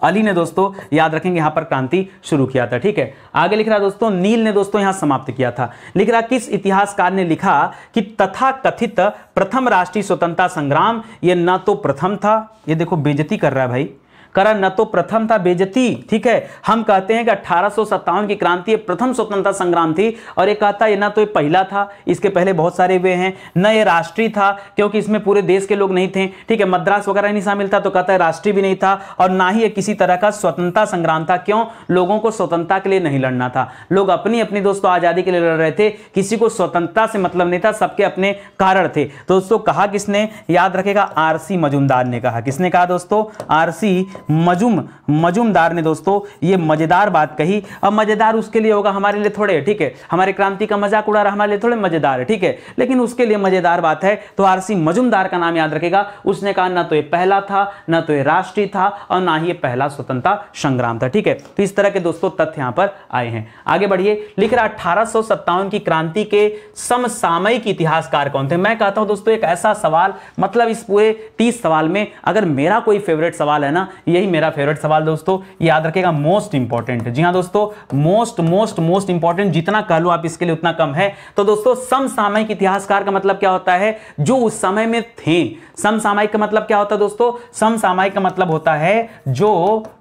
Speaker 1: अली ने दोस्तों याद रखेंगे यहां पर क्रांति शुरू किया था ठीक है आगे लिख रहा दोस्तों नील ने दोस्तों यहां समाप्त किया था लिख रहा किस इतिहासकार ने लिखा कि तथा कथित प्रथम राष्ट्रीय स्वतंत्रता संग्राम ये ना तो प्रथम था ये देखो बेजती कर रहा है भाई करण न तो प्रथम था बेजती ठीक है हम कहते हैं कि अठारह की क्रांति प्रथम स्वतंत्रता संग्राम थी और ये कहता है ना तो ये पहला था इसके पहले बहुत सारे हुए हैं न ये राष्ट्रीय था क्योंकि इसमें पूरे देश के लोग नहीं थे ठीक है मद्रास वगैरह नहीं शामिल था तो कहता है राष्ट्रीय भी नहीं था और ना ही ये किसी तरह का स्वतंत्रता संग्राम था क्यों लोगों को स्वतंत्रता के लिए नहीं लड़ना था लोग अपनी अपनी दोस्तों आज़ादी के लिए लड़ रहे थे किसी को स्वतंत्रता से मतलब नहीं था सबके अपने कारण थे दोस्तों कहा किसने याद रखेगा आरसी मजूमदार ने कहा किसने कहा दोस्तों आरसी मजुम मजुमदार ने दोस्तों ये मज़ेदार बात कही अब मज़ेदार उसके लिए होगा हमारे लिए थोड़े ठीक है हमारे क्रांति का मजाक उड़ा रहा हमारे लिए थोड़े मज़ेदार है ठीक है लेकिन उसके लिए मज़ेदार बात है तो आर मजुमदार का नाम याद रखेगा उसने कहा ना तो ये पहला था ना तो ये राष्ट्रीय था और ना ही ये पहला स्वतंत्रता संग्राम था ठीक है तो इस तरह के दोस्तों तथ्य यहां पर आए हैं आगे बढ़िए लिख रहा अठारह की क्रांति के समसामयिक इतिहासकार कौन थे मैं कहता हूं दोस्तों एक ऐसा सवाल मतलब इस पूरे तीस सवाल में अगर मेरा कोई फेवरेट सवाल है ना यही मेरा फेवरेट सवाल दोस्तों याद रखेगा मोस्ट इंपॉर्टेंट जी हाँ दोस्तों मोस्ट मोस्ट मोस्ट इंपॉर्टेंट जितना कह लो आप इसके लिए उतना कम है तो दोस्तों समसामयिक इतिहासकार का मतलब क्या होता है जो उस समय में थे समसामयिक का मतलब क्या होता है दोस्तों समसामयिक का मतलब होता है जो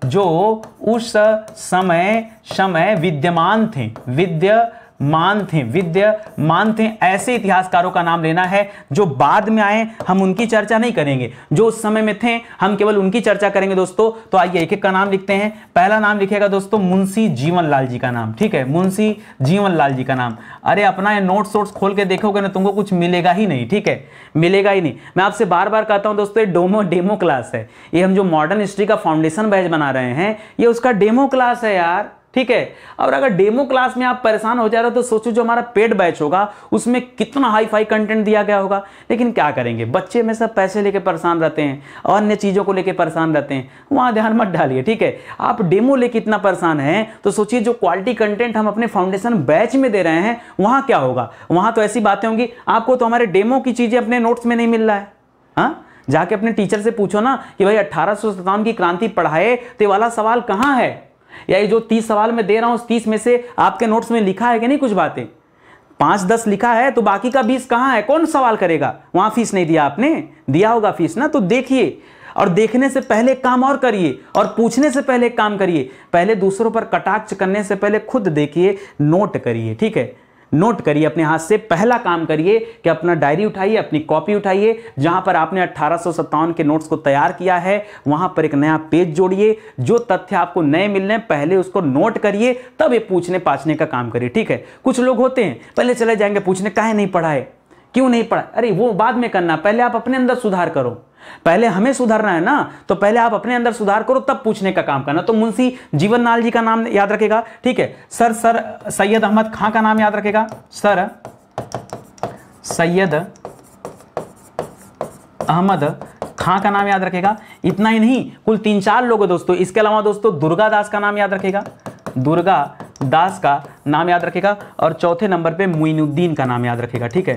Speaker 1: जो उस समय समय विद्यमान थे विद्य मान थे विद्य मान थे ऐसे इतिहासकारों का नाम लेना है जो बाद में आए हम उनकी चर्चा नहीं करेंगे जो उस समय में थे हम केवल उनकी चर्चा करेंगे दोस्तों तो आइए एक एक का नाम लिखते हैं पहला नाम लिखेगा दोस्तों मुंशी जीवन लाल जी का नाम ठीक है मुंशी जीवन लाल जी का नाम अरे अपना ये नोट्स खोल के देखोगे ना तुमको कुछ मिलेगा ही नहीं ठीक है मिलेगा ही नहीं मैं आपसे बार बार कहता हूँ दोस्तों ये डोमो डेमो क्लास है ये हम जो मॉडर्न हिस्ट्री का फाउंडेशन बैच बना रहे हैं ये उसका डेमो क्लास है यार ठीक है और अगर डेमो क्लास में आप परेशान हो जा रहे हो तो सोचो जो हमारा पेड बैच होगा उसमें कितना हाई फाई कंटेंट दिया गया होगा लेकिन क्या करेंगे बच्चे में सब पैसे लेके परेशान रहते हैं और अन्य चीज़ों को लेके परेशान रहते हैं वहां ध्यान मत डालिए ठीक है आप डेमो लेके इतना परेशान है तो सोचिए जो क्वालिटी कंटेंट हम अपने फाउंडेशन बैच में दे रहे हैं वहां क्या होगा वहां तो ऐसी बातें होंगी आपको तो हमारे डेमो की चीज़ें अपने नोट्स में नहीं मिल रहा है हाँ जाके अपने टीचर से पूछो ना कि भाई अट्ठारह की क्रांति पढ़ाए तो वाला सवाल कहाँ है या ये जो तीस सवाल मैं दे रहा हूँ उस तीस में से आपके नोट्स में लिखा है कि नहीं कुछ बातें पाँच दस लिखा है तो बाकी का बीस कहाँ है कौन सवाल करेगा वहाँ फीस नहीं दिया आपने दिया होगा फीस ना तो देखिए और देखने से पहले काम और करिए और पूछने से पहले काम करिए पहले दूसरों पर कटाक्ष करने से पहले खुद देखिए नोट करिए ठीक है नोट करिए अपने हाथ से पहला काम करिए कि अपना डायरी उठाइए अपनी कॉपी उठाइए जहां पर आपने अट्ठारह के नोट्स को तैयार किया है वहां पर एक नया पेज जोड़िए जो तथ्य आपको नए मिलने पहले उसको नोट करिए तब ये पूछने पाछने का काम करिए ठीक है कुछ लोग होते हैं पहले चले जाएंगे पूछने काहे नहीं पढ़ा है क्यों नहीं पढ़ा अरे वो बाद में करना पहले आप अपने अंदर सुधार करो पहले हमें सुधारना है ना तो पहले आप अपने अंदर सुधार करो तब पूछने का काम करना तो मुंशी जीवन लाल जी का नाम याद रखेगा ठीक है सर सर सैयद अहमद खां का नाम याद रखेगा सर सैयद अहमद खां का नाम याद रखेगा इतना ही नहीं कुल तीन चार लोग दोस्तों इसके अलावा दोस्तों दुर्गा दास का नाम याद रखेगा दुर्गा दास का नाम याद रखेगा और चौथे नंबर पे मुइनुद्दीन का नाम याद रखेगा ठीक है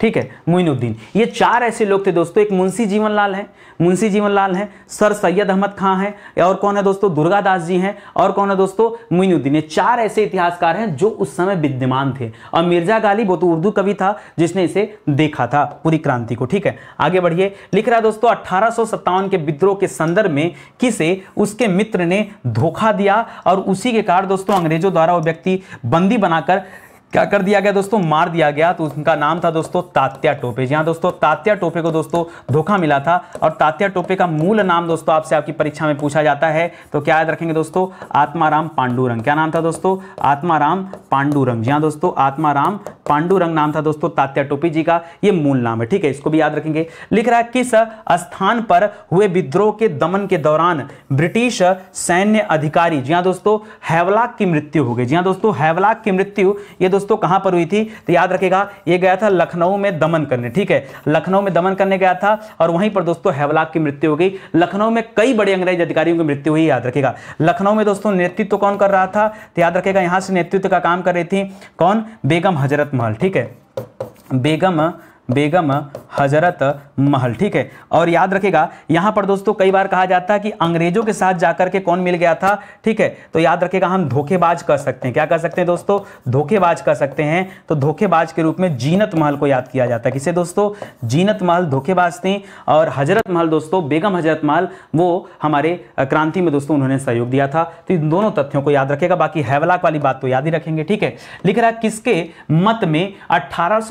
Speaker 1: ठीक है मुइनुद्दीन ये चार ऐसे लोग थे दोस्तों एक मुंशी जीवन लाल है मुंशी जीवन लाल है सर सैयद अहमद खां है और कौन है दोस्तों दुर्गा दास जी हैं और कौन है दोस्तों मुइनुद्दीन ये चार ऐसे इतिहासकार हैं जो उस समय विद्यमान थे और मिर्जा गालिब वो तो उर्दू कवि था जिसने इसे देखा था पूरी क्रांति को ठीक है आगे बढ़िए लिख रहा है दोस्तों अट्ठारह के विद्रोह के संदर्भ में किसे उसके मित्र ने धोखा दिया और उसी के कारण दोस्तों अंग्रेजों द्वारा वो व्यक्ति बंदी बनाकर क्या कर दिया गया दोस्तों मार दिया गया तो उनका नाम था दोस्तों तात्या टोपे जी हाँ दोस्तों तात्या टोपे को दोस्तों धोखा मिला था और तात्या टोपे का मूल नाम दोस्तों आपसे आपकी परीक्षा में पूछा जाता है तो क्या याद रखेंगे दोस्तों आत्माराम पांडुरंग क्या नाम था दोस्तों आत्माराम पांडुरंग जी हाँ दोस्तों आत्माराम पांडुरंग नाम था दोस्तों तात्या टोपे जी का ये मूल नाम है ठीक है इसको भी याद रखेंगे लिख रहा है किस स्थान पर हुए विद्रोह के दमन के दौरान ब्रिटिश सैन्य अधिकारी जी हाँ दोस्तों हैवलाक की मृत्यु हो गई जी हाँ दोस्तों हैवलाक की मृत्यु ये दोस्तों कहां पर हुई थी तो याद रखेगा ये गया था लखनऊ में दमन करने ठीक है लखनऊ में दमन करने गया था और वहीं पर दोस्तों हैवलाक की मृत्यु हो गई लखनऊ में कई बड़े अंग्रेज अधिकारियों की मृत्यु हुई याद रखेगा लखनऊ में दोस्तों नेतृत्व कौन कर रहा था तो याद रखेगा यहां से नेतृत्व का काम कर रही थी कौन बेगम हजरत महल ठीक है बेगम बेगम हजरत महल ठीक है और याद रखेगा यहाँ पर दोस्तों कई बार कहा जाता है कि अंग्रेजों के साथ जाकर के कौन मिल गया था ठीक है तो याद रखेगा हम धोखेबाज कर सकते हैं क्या कर सकते हैं दोस्तों धोखेबाज कर सकते हैं तो धोखेबाज के रूप में जीनत महल को याद किया जाता है किसे दोस्तों जीनत महल धोखेबाज थी और हजरत महल दोस्तों बेगम हजरत महल वो हमारे क्रांति में दोस्तों उन्होंने सहयोग दिया था तो इन दोनों तथ्यों को याद रखेगा बाकी हैवलाक वाली बात तो याद ही रखेंगे ठीक है लिख रहा किसके मत में अठारह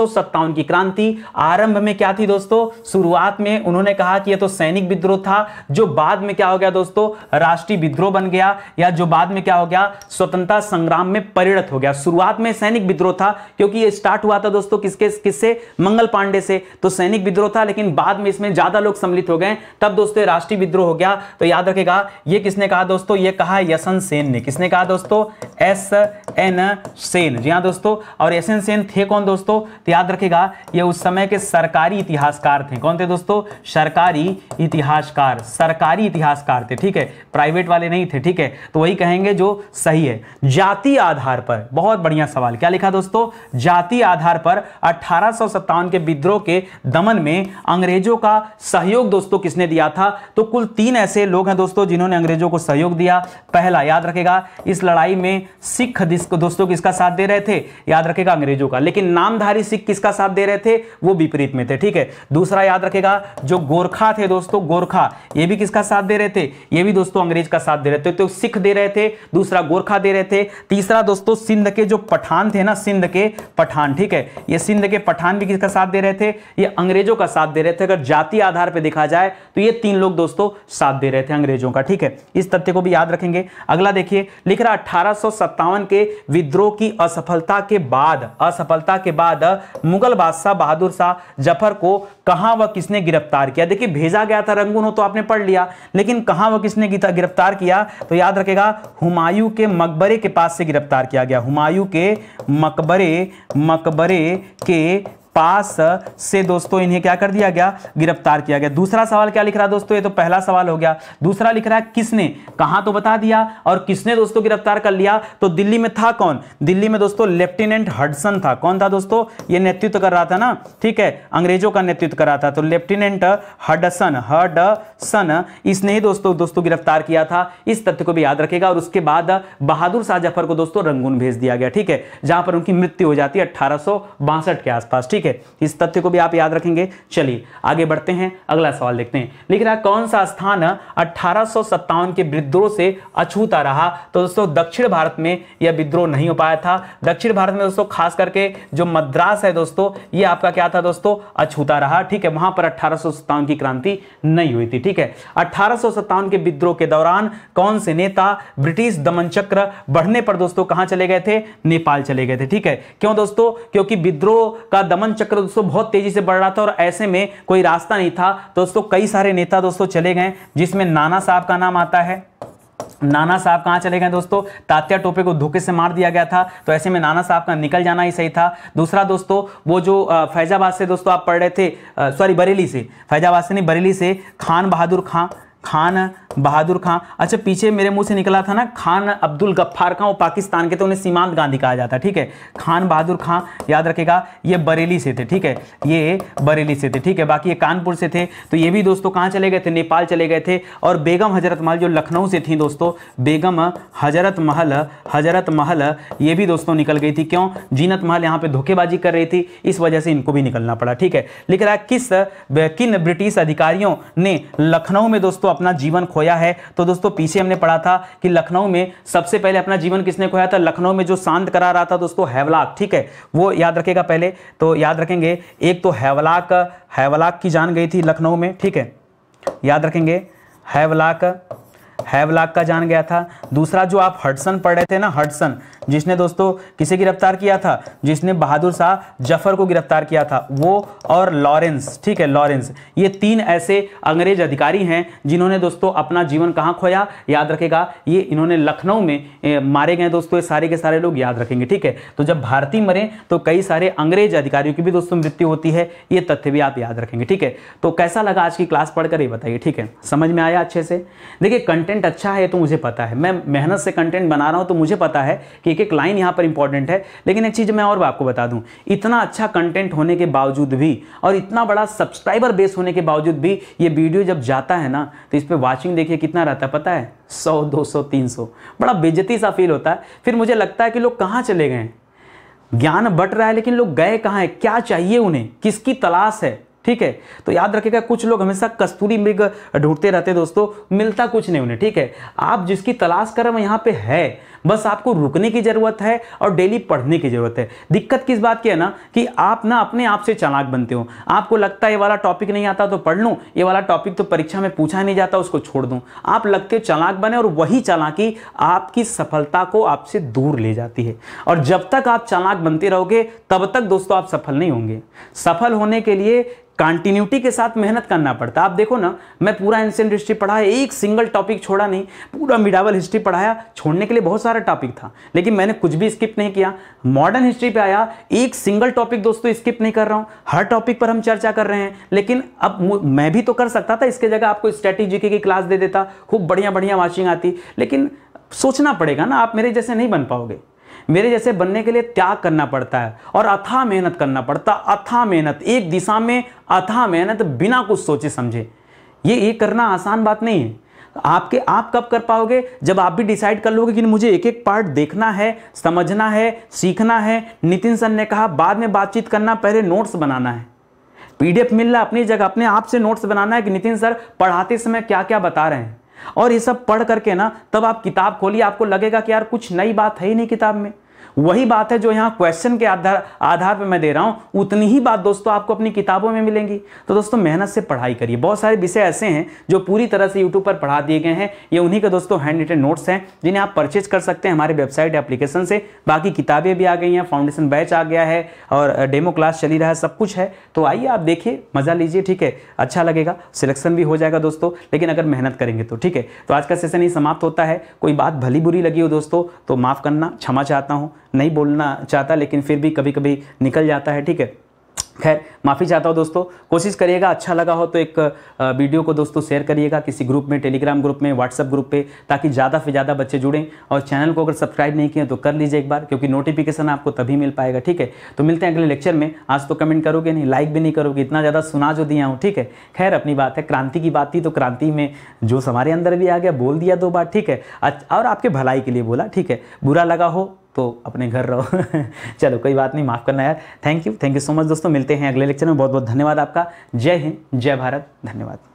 Speaker 1: की क्रांति आरंभ में क्या थी दोस्तों शुरुआत में उन्होंने कहा कि यह तो सैनिक विद्रोह था जो बाद में क्या हो गया दोस्तों राष्ट्रीय विद्रोह बन गया या जो बाद में क्या हो गया स्वतंत्रता संग्राम में परिणत हो गया शुरुआत में सैनिक विद्रोह था क्योंकि यह स्टार्ट हुआ था दोस्तों किसके किससे मंगल पांडे से तो सैनिक विद्रोह था लेकिन बाद में इसमें ज्यादा लोग सम्मिलित हो गए तब दोस्तों राष्ट्रीय विद्रोह हो गया तो याद रखेगा ये किसने कहा दोस्तों ये कहा यशन सेन ने किसने कहा दोस्तों एस एन सेन जी हाँ दोस्तों और एस एन सेन थे कौन दोस्तों तो याद रखेगा ये उस समय समय के सरकारी इतिहासकार थे कौन थे दोस्तों सरकारी इतिहासकार सरकारी इतिहासकार थे ठीक है प्राइवेट वाले नहीं थे ठीक है तो वही कहेंगे जो सही है जाति आधार पर बहुत बढ़िया सवाल क्या लिखा दोस्तों जाति आधार पर अठारह के विद्रोह के दमन में अंग्रेजों का सहयोग दोस्तों किसने दिया था तो कुल तीन ऐसे लोग हैं दोस्तों जिन्होंने अंग्रेजों को सहयोग दिया पहला याद रखेगा इस लड़ाई में सिख दोस्तों किसका साथ दे रहे थे याद रखेगा अंग्रेजों का लेकिन नामधारी सिख किसका साथ दे रहे थे वो विपरीत में थे ठीक है दूसरा याद रखेगा जो गोरखा थे दोस्तों गोरखा ये भी किसका साथ दे रहे थे ये भी दोस्तों अंग्रेज का साथ दे रहे थे तो सिख दे रहे थे दूसरा गोरखा दे रहे थे तीसरा दोस्तों सिंध के जो पठान थे ना सिंध के पठान ठीक है ये सिंध के पठान भी किसका साथ दे रहे थे ये अंग्रेजों का साथ दे रहे थे अगर जाति आधार पर देखा जाए तो ये तीन लोग दोस्तों साथ दे रहे थे अंग्रेजों का ठीक है इस तथ्य को भी याद रखेंगे अगला देखिए लिख रहा अठारह के विद्रोह की असफलता के बाद असफलता के बाद मुगल बादशाह बहादुर बहादुर शाह जफर को कहा व किसने गिरफ्तार किया देखिए भेजा गया था रंगून हो तो आपने पढ़ लिया लेकिन कहा व किसने गिरफ्तार किया तो याद रखेगा हुमायूं के मकबरे के पास से गिरफ्तार किया गया हुमायूं के मकबरे मकबरे के पास से दोस्तों इन्हें क्या कर दिया गया गिरफ्तार किया गया दूसरा सवाल क्या लिख रहा है दोस्तों ये तो पहला सवाल हो गया दूसरा लिख रहा है किसने कहां तो बता दिया और किसने दोस्तों गिरफ्तार कर लिया तो दिल्ली में था कौन दिल्ली में दोस्तों लेफ्टिनेंट हडसन था कौन था दोस्तों ये नेतृत्व कर रहा था ना ठीक है अंग्रेजों का नेतृत्व कर रहा था तो लेफ्टिनेंट हडसन हडसन इसने ही दोस्तों दोस्तों गिरफ्तार किया था इस तथ्य को भी याद रखेगा और उसके बाद बहादुर शाह जफर को दोस्तों रंगून भेज दिया गया ठीक है जहां पर उनकी मृत्यु हो जाती है अठारह के आसपास ठीक है है इस तथ्य को भी आप याद रखेंगे चलिए आगे बढ़ते हैं अगला सवाल देखते हैं लिख रहा है कौन सा स्थान अठारह के विद्रोह से अछूता रहा तो दोस्तों दक्षिण भारत में यह विद्रोह नहीं हो पाया था दक्षिण भारत में दोस्तों खास करके जो मद्रास है दोस्तों ये आपका क्या था दोस्तों अछूता रहा ठीक है वहां पर अठारह की क्रांति नहीं हुई थी ठीक है अठारह के विद्रोह के दौरान कौन से नेता ब्रिटिश दमन चक्र बढ़ने पर दोस्तों कहां चले गए थे नेपाल चले गए थे ठीक है क्यों दोस्तों क्योंकि विद्रोह का दमन सौवन चक्र दोस्तों बहुत तेजी से बढ़ रहा था और ऐसे में कोई रास्ता नहीं था दोस्तों कई सारे नेता दोस्तों चले गए जिसमें नाना साहब का नाम आता है नाना साहब कहाँ चले गए दोस्तों तात्या टोपे को धोखे से मार दिया गया था तो ऐसे में नाना साहब का निकल जाना ही सही था दूसरा दोस्तों वो जो फैजाबाद से दोस्तों आप पढ़ रहे थे सॉरी बरेली से फैजाबाद से नहीं बरेली से खान बहादुर खां खान बहादुर खां अच्छा पीछे मेरे मुंह से निकला था ना खान अब्दुल गफ्फार खां वो पाकिस्तान के थे उन्हें सीमांत गांधी कहा जाता है ठीक है खान बहादुर खां याद रखेगा ये बरेली से थे ठीक है ये बरेली से थे ठीक है बाकी ये कानपुर से थे तो ये भी दोस्तों कहाँ चले गए थे नेपाल चले गए थे और बेगम हजरत महल जो लखनऊ से थी दोस्तों बेगम हजरत महल हजरत महल ये भी दोस्तों निकल गई थी क्यों जीनत महल यहाँ पर धोखेबाजी कर रही थी इस वजह से इनको भी निकलना पड़ा ठीक है लिख रहा किस किन ब्रिटिश अधिकारियों ने लखनऊ में दोस्तों अपना जीवन खो खोया है तो दोस्तों पीछे हमने पढ़ा था कि लखनऊ में सबसे पहले अपना जीवन किसने खोया था लखनऊ में जो शांत करा रहा था दोस्तों हैवलाक ठीक है वो याद रखेगा पहले तो याद रखेंगे एक तो हैवलाक हैवलाक की जान गई थी लखनऊ में ठीक है याद रखेंगे हैवलाक हैवलाक का जान गया था दूसरा जो आप हडसन पढ़े थे ना हडसन जिसने दोस्तों किसे गिरफ्तार किया था जिसने बहादुर शाह जफर को गिरफ्तार किया था वो और लॉरेंस ठीक है लॉरेंस ये तीन ऐसे अंग्रेज अधिकारी हैं जिन्होंने दोस्तों अपना जीवन कहाँ खोया याद रखेगा ये इन्होंने लखनऊ में ए, मारे गए दोस्तों ये सारे के सारे लोग याद रखेंगे ठीक है तो जब भारतीय मरे तो कई सारे अंग्रेज अधिकारियों की भी दोस्तों मृत्यु होती है ये तथ्य भी आप याद रखेंगे ठीक है तो कैसा लगा आज की क्लास पढ़कर ये बताइए ठीक है समझ में आया अच्छे से देखिए कंटिन्यू कंटेंट अच्छा है तो मुझे पता है मैं मेहनत से कंटेंट बना रहा हूँ तो मुझे पता है कि एक एक लाइन यहाँ पर इंपॉर्टेंट है लेकिन एक चीज़ मैं और आपको बता दूँ इतना अच्छा कंटेंट होने के बावजूद भी और इतना बड़ा सब्सक्राइबर बेस होने के बावजूद भी ये वीडियो जब जाता है ना तो इस पर वॉचिंग देखिए कितना रहता है पता है सौ दो सौ तीन सौ बड़ा बेजती सा फील होता है फिर मुझे लगता है कि लोग कहाँ चले गए ज्ञान बट रहा है लेकिन लोग गए कहाँ हैं क्या चाहिए उन्हें किसकी तलाश है ठीक है तो याद रखिएगा कुछ लोग हमेशा कस्तूरी मृग ढूंढते रहते दोस्तों मिलता कुछ नहीं उन्हें ठीक है आप जिसकी तलाश कर रहे हैं यहाँ पे है बस आपको रुकने की ज़रूरत है और डेली पढ़ने की ज़रूरत है दिक्कत किस बात की है ना कि आप ना अपने आप से चालाक बनते हो आपको लगता है ये वाला टॉपिक नहीं आता तो पढ़ लूँ ये वाला टॉपिक तो परीक्षा में पूछा नहीं जाता उसको छोड़ दूँ आप लगते हो चालाक बने और वही चालाकी आपकी सफलता को आपसे दूर ले जाती है और जब तक आप चालाक बनते रहोगे तब तक दोस्तों आप सफल नहीं होंगे सफल होने के लिए कंटिन्यूटी के साथ मेहनत करना पड़ता आप देखो ना मैं पूरा एंशियंट हिस्ट्री पढ़ाया एक सिंगल टॉपिक छोड़ा नहीं पूरा मिडावल हिस्ट्री पढ़ाया छोड़ने के लिए बहुत सारा टॉपिक था लेकिन मैंने कुछ भी स्किप नहीं किया मॉडर्न हिस्ट्री पे आया एक सिंगल टॉपिक दोस्तों स्किप नहीं कर रहा हूं हर टॉपिक पर हम चर्चा कर रहे हैं लेकिन अब मैं भी तो कर सकता था इसके जगह आपको स्ट्रेटेजी की क्लास दे देता खूब बढ़िया बढ़िया वॉचिंग आती लेकिन सोचना पड़ेगा ना आप मेरे जैसे नहीं बन पाओगे मेरे जैसे बनने के लिए त्याग करना पड़ता है और अथा मेहनत करना पड़ता अथा मेहनत एक दिशा में अथा मेहनत बिना कुछ सोचे समझे ये ये करना आसान बात नहीं है आपके आप कब कर पाओगे जब आप भी डिसाइड कर लोगे कि मुझे एक एक पार्ट देखना है समझना है सीखना है नितिन सर ने कहा बाद में बातचीत करना पहले नोट्स बनाना है पीडीएफ मिल रहा अपनी जगह अपने आप से नोट्स बनाना है कि नितिन सर पढ़ाते समय क्या क्या बता रहे हैं और ये सब पढ़ करके ना तब आप किताब खोलिए आपको लगेगा कि यार कुछ नई बात है ही नहीं किताब में वही बात है जो यहाँ क्वेश्चन के आधार आधार पर मैं दे रहा हूँ उतनी ही बात दोस्तों आपको अपनी किताबों में मिलेंगी तो दोस्तों मेहनत से पढ़ाई करिए बहुत सारे विषय ऐसे हैं जो पूरी तरह से यूट्यूब पर पढ़ा दिए गए हैं ये उन्हीं के दोस्तों हैंड रिटेड नोट्स हैं जिन्हें आप परचेज कर सकते हैं हमारे वेबसाइट एप्लीकेशन से बाकी किताबें भी आ गई हैं फाउंडेशन बैच आ गया है और डेमो क्लास चली रहा है सब कुछ है तो आइए आप देखिए मज़ा लीजिए ठीक है अच्छा लगेगा सिलेक्शन भी हो जाएगा दोस्तों लेकिन अगर मेहनत करेंगे तो ठीक है तो आज का सेशन ही समाप्त होता है कोई बात भली बुरी लगी हो दोस्तों तो माफ़ करना क्षमा चाहता हूँ हूँ नहीं बोलना चाहता लेकिन फिर भी कभी कभी निकल जाता है ठीक है खैर माफ़ी चाहता हूँ दोस्तों कोशिश करिएगा अच्छा लगा हो तो एक वीडियो को दोस्तों शेयर करिएगा किसी ग्रुप में टेलीग्राम ग्रुप में व्हाट्सअप ग्रुप पे ताकि ज़्यादा से ज़्यादा बच्चे जुड़ें और चैनल को अगर सब्सक्राइब नहीं किए तो कर लीजिए एक बार क्योंकि नोटिफिकेशन आपको तभी मिल पाएगा ठीक है तो मिलते हैं अगले लेक्चर में आज तो कमेंट करोगे नहीं लाइक भी नहीं करोगे इतना ज़्यादा सुना जो दिया हूँ ठीक है खैर अपनी बात है क्रांति की बात थी तो क्रांति में जो हमारे अंदर भी आ गया बोल दिया दो बार ठीक है और आपके भलाई के लिए बोला ठीक है बुरा लगा हो तो अपने घर रहो चलो कोई बात नहीं माफ़ करना यार thank you thank you so much दोस्तों मिलते हैं अगले लेक्चर में बहुत बहुत धन्यवाद आपका जय हिंद जय भारत धन्यवाद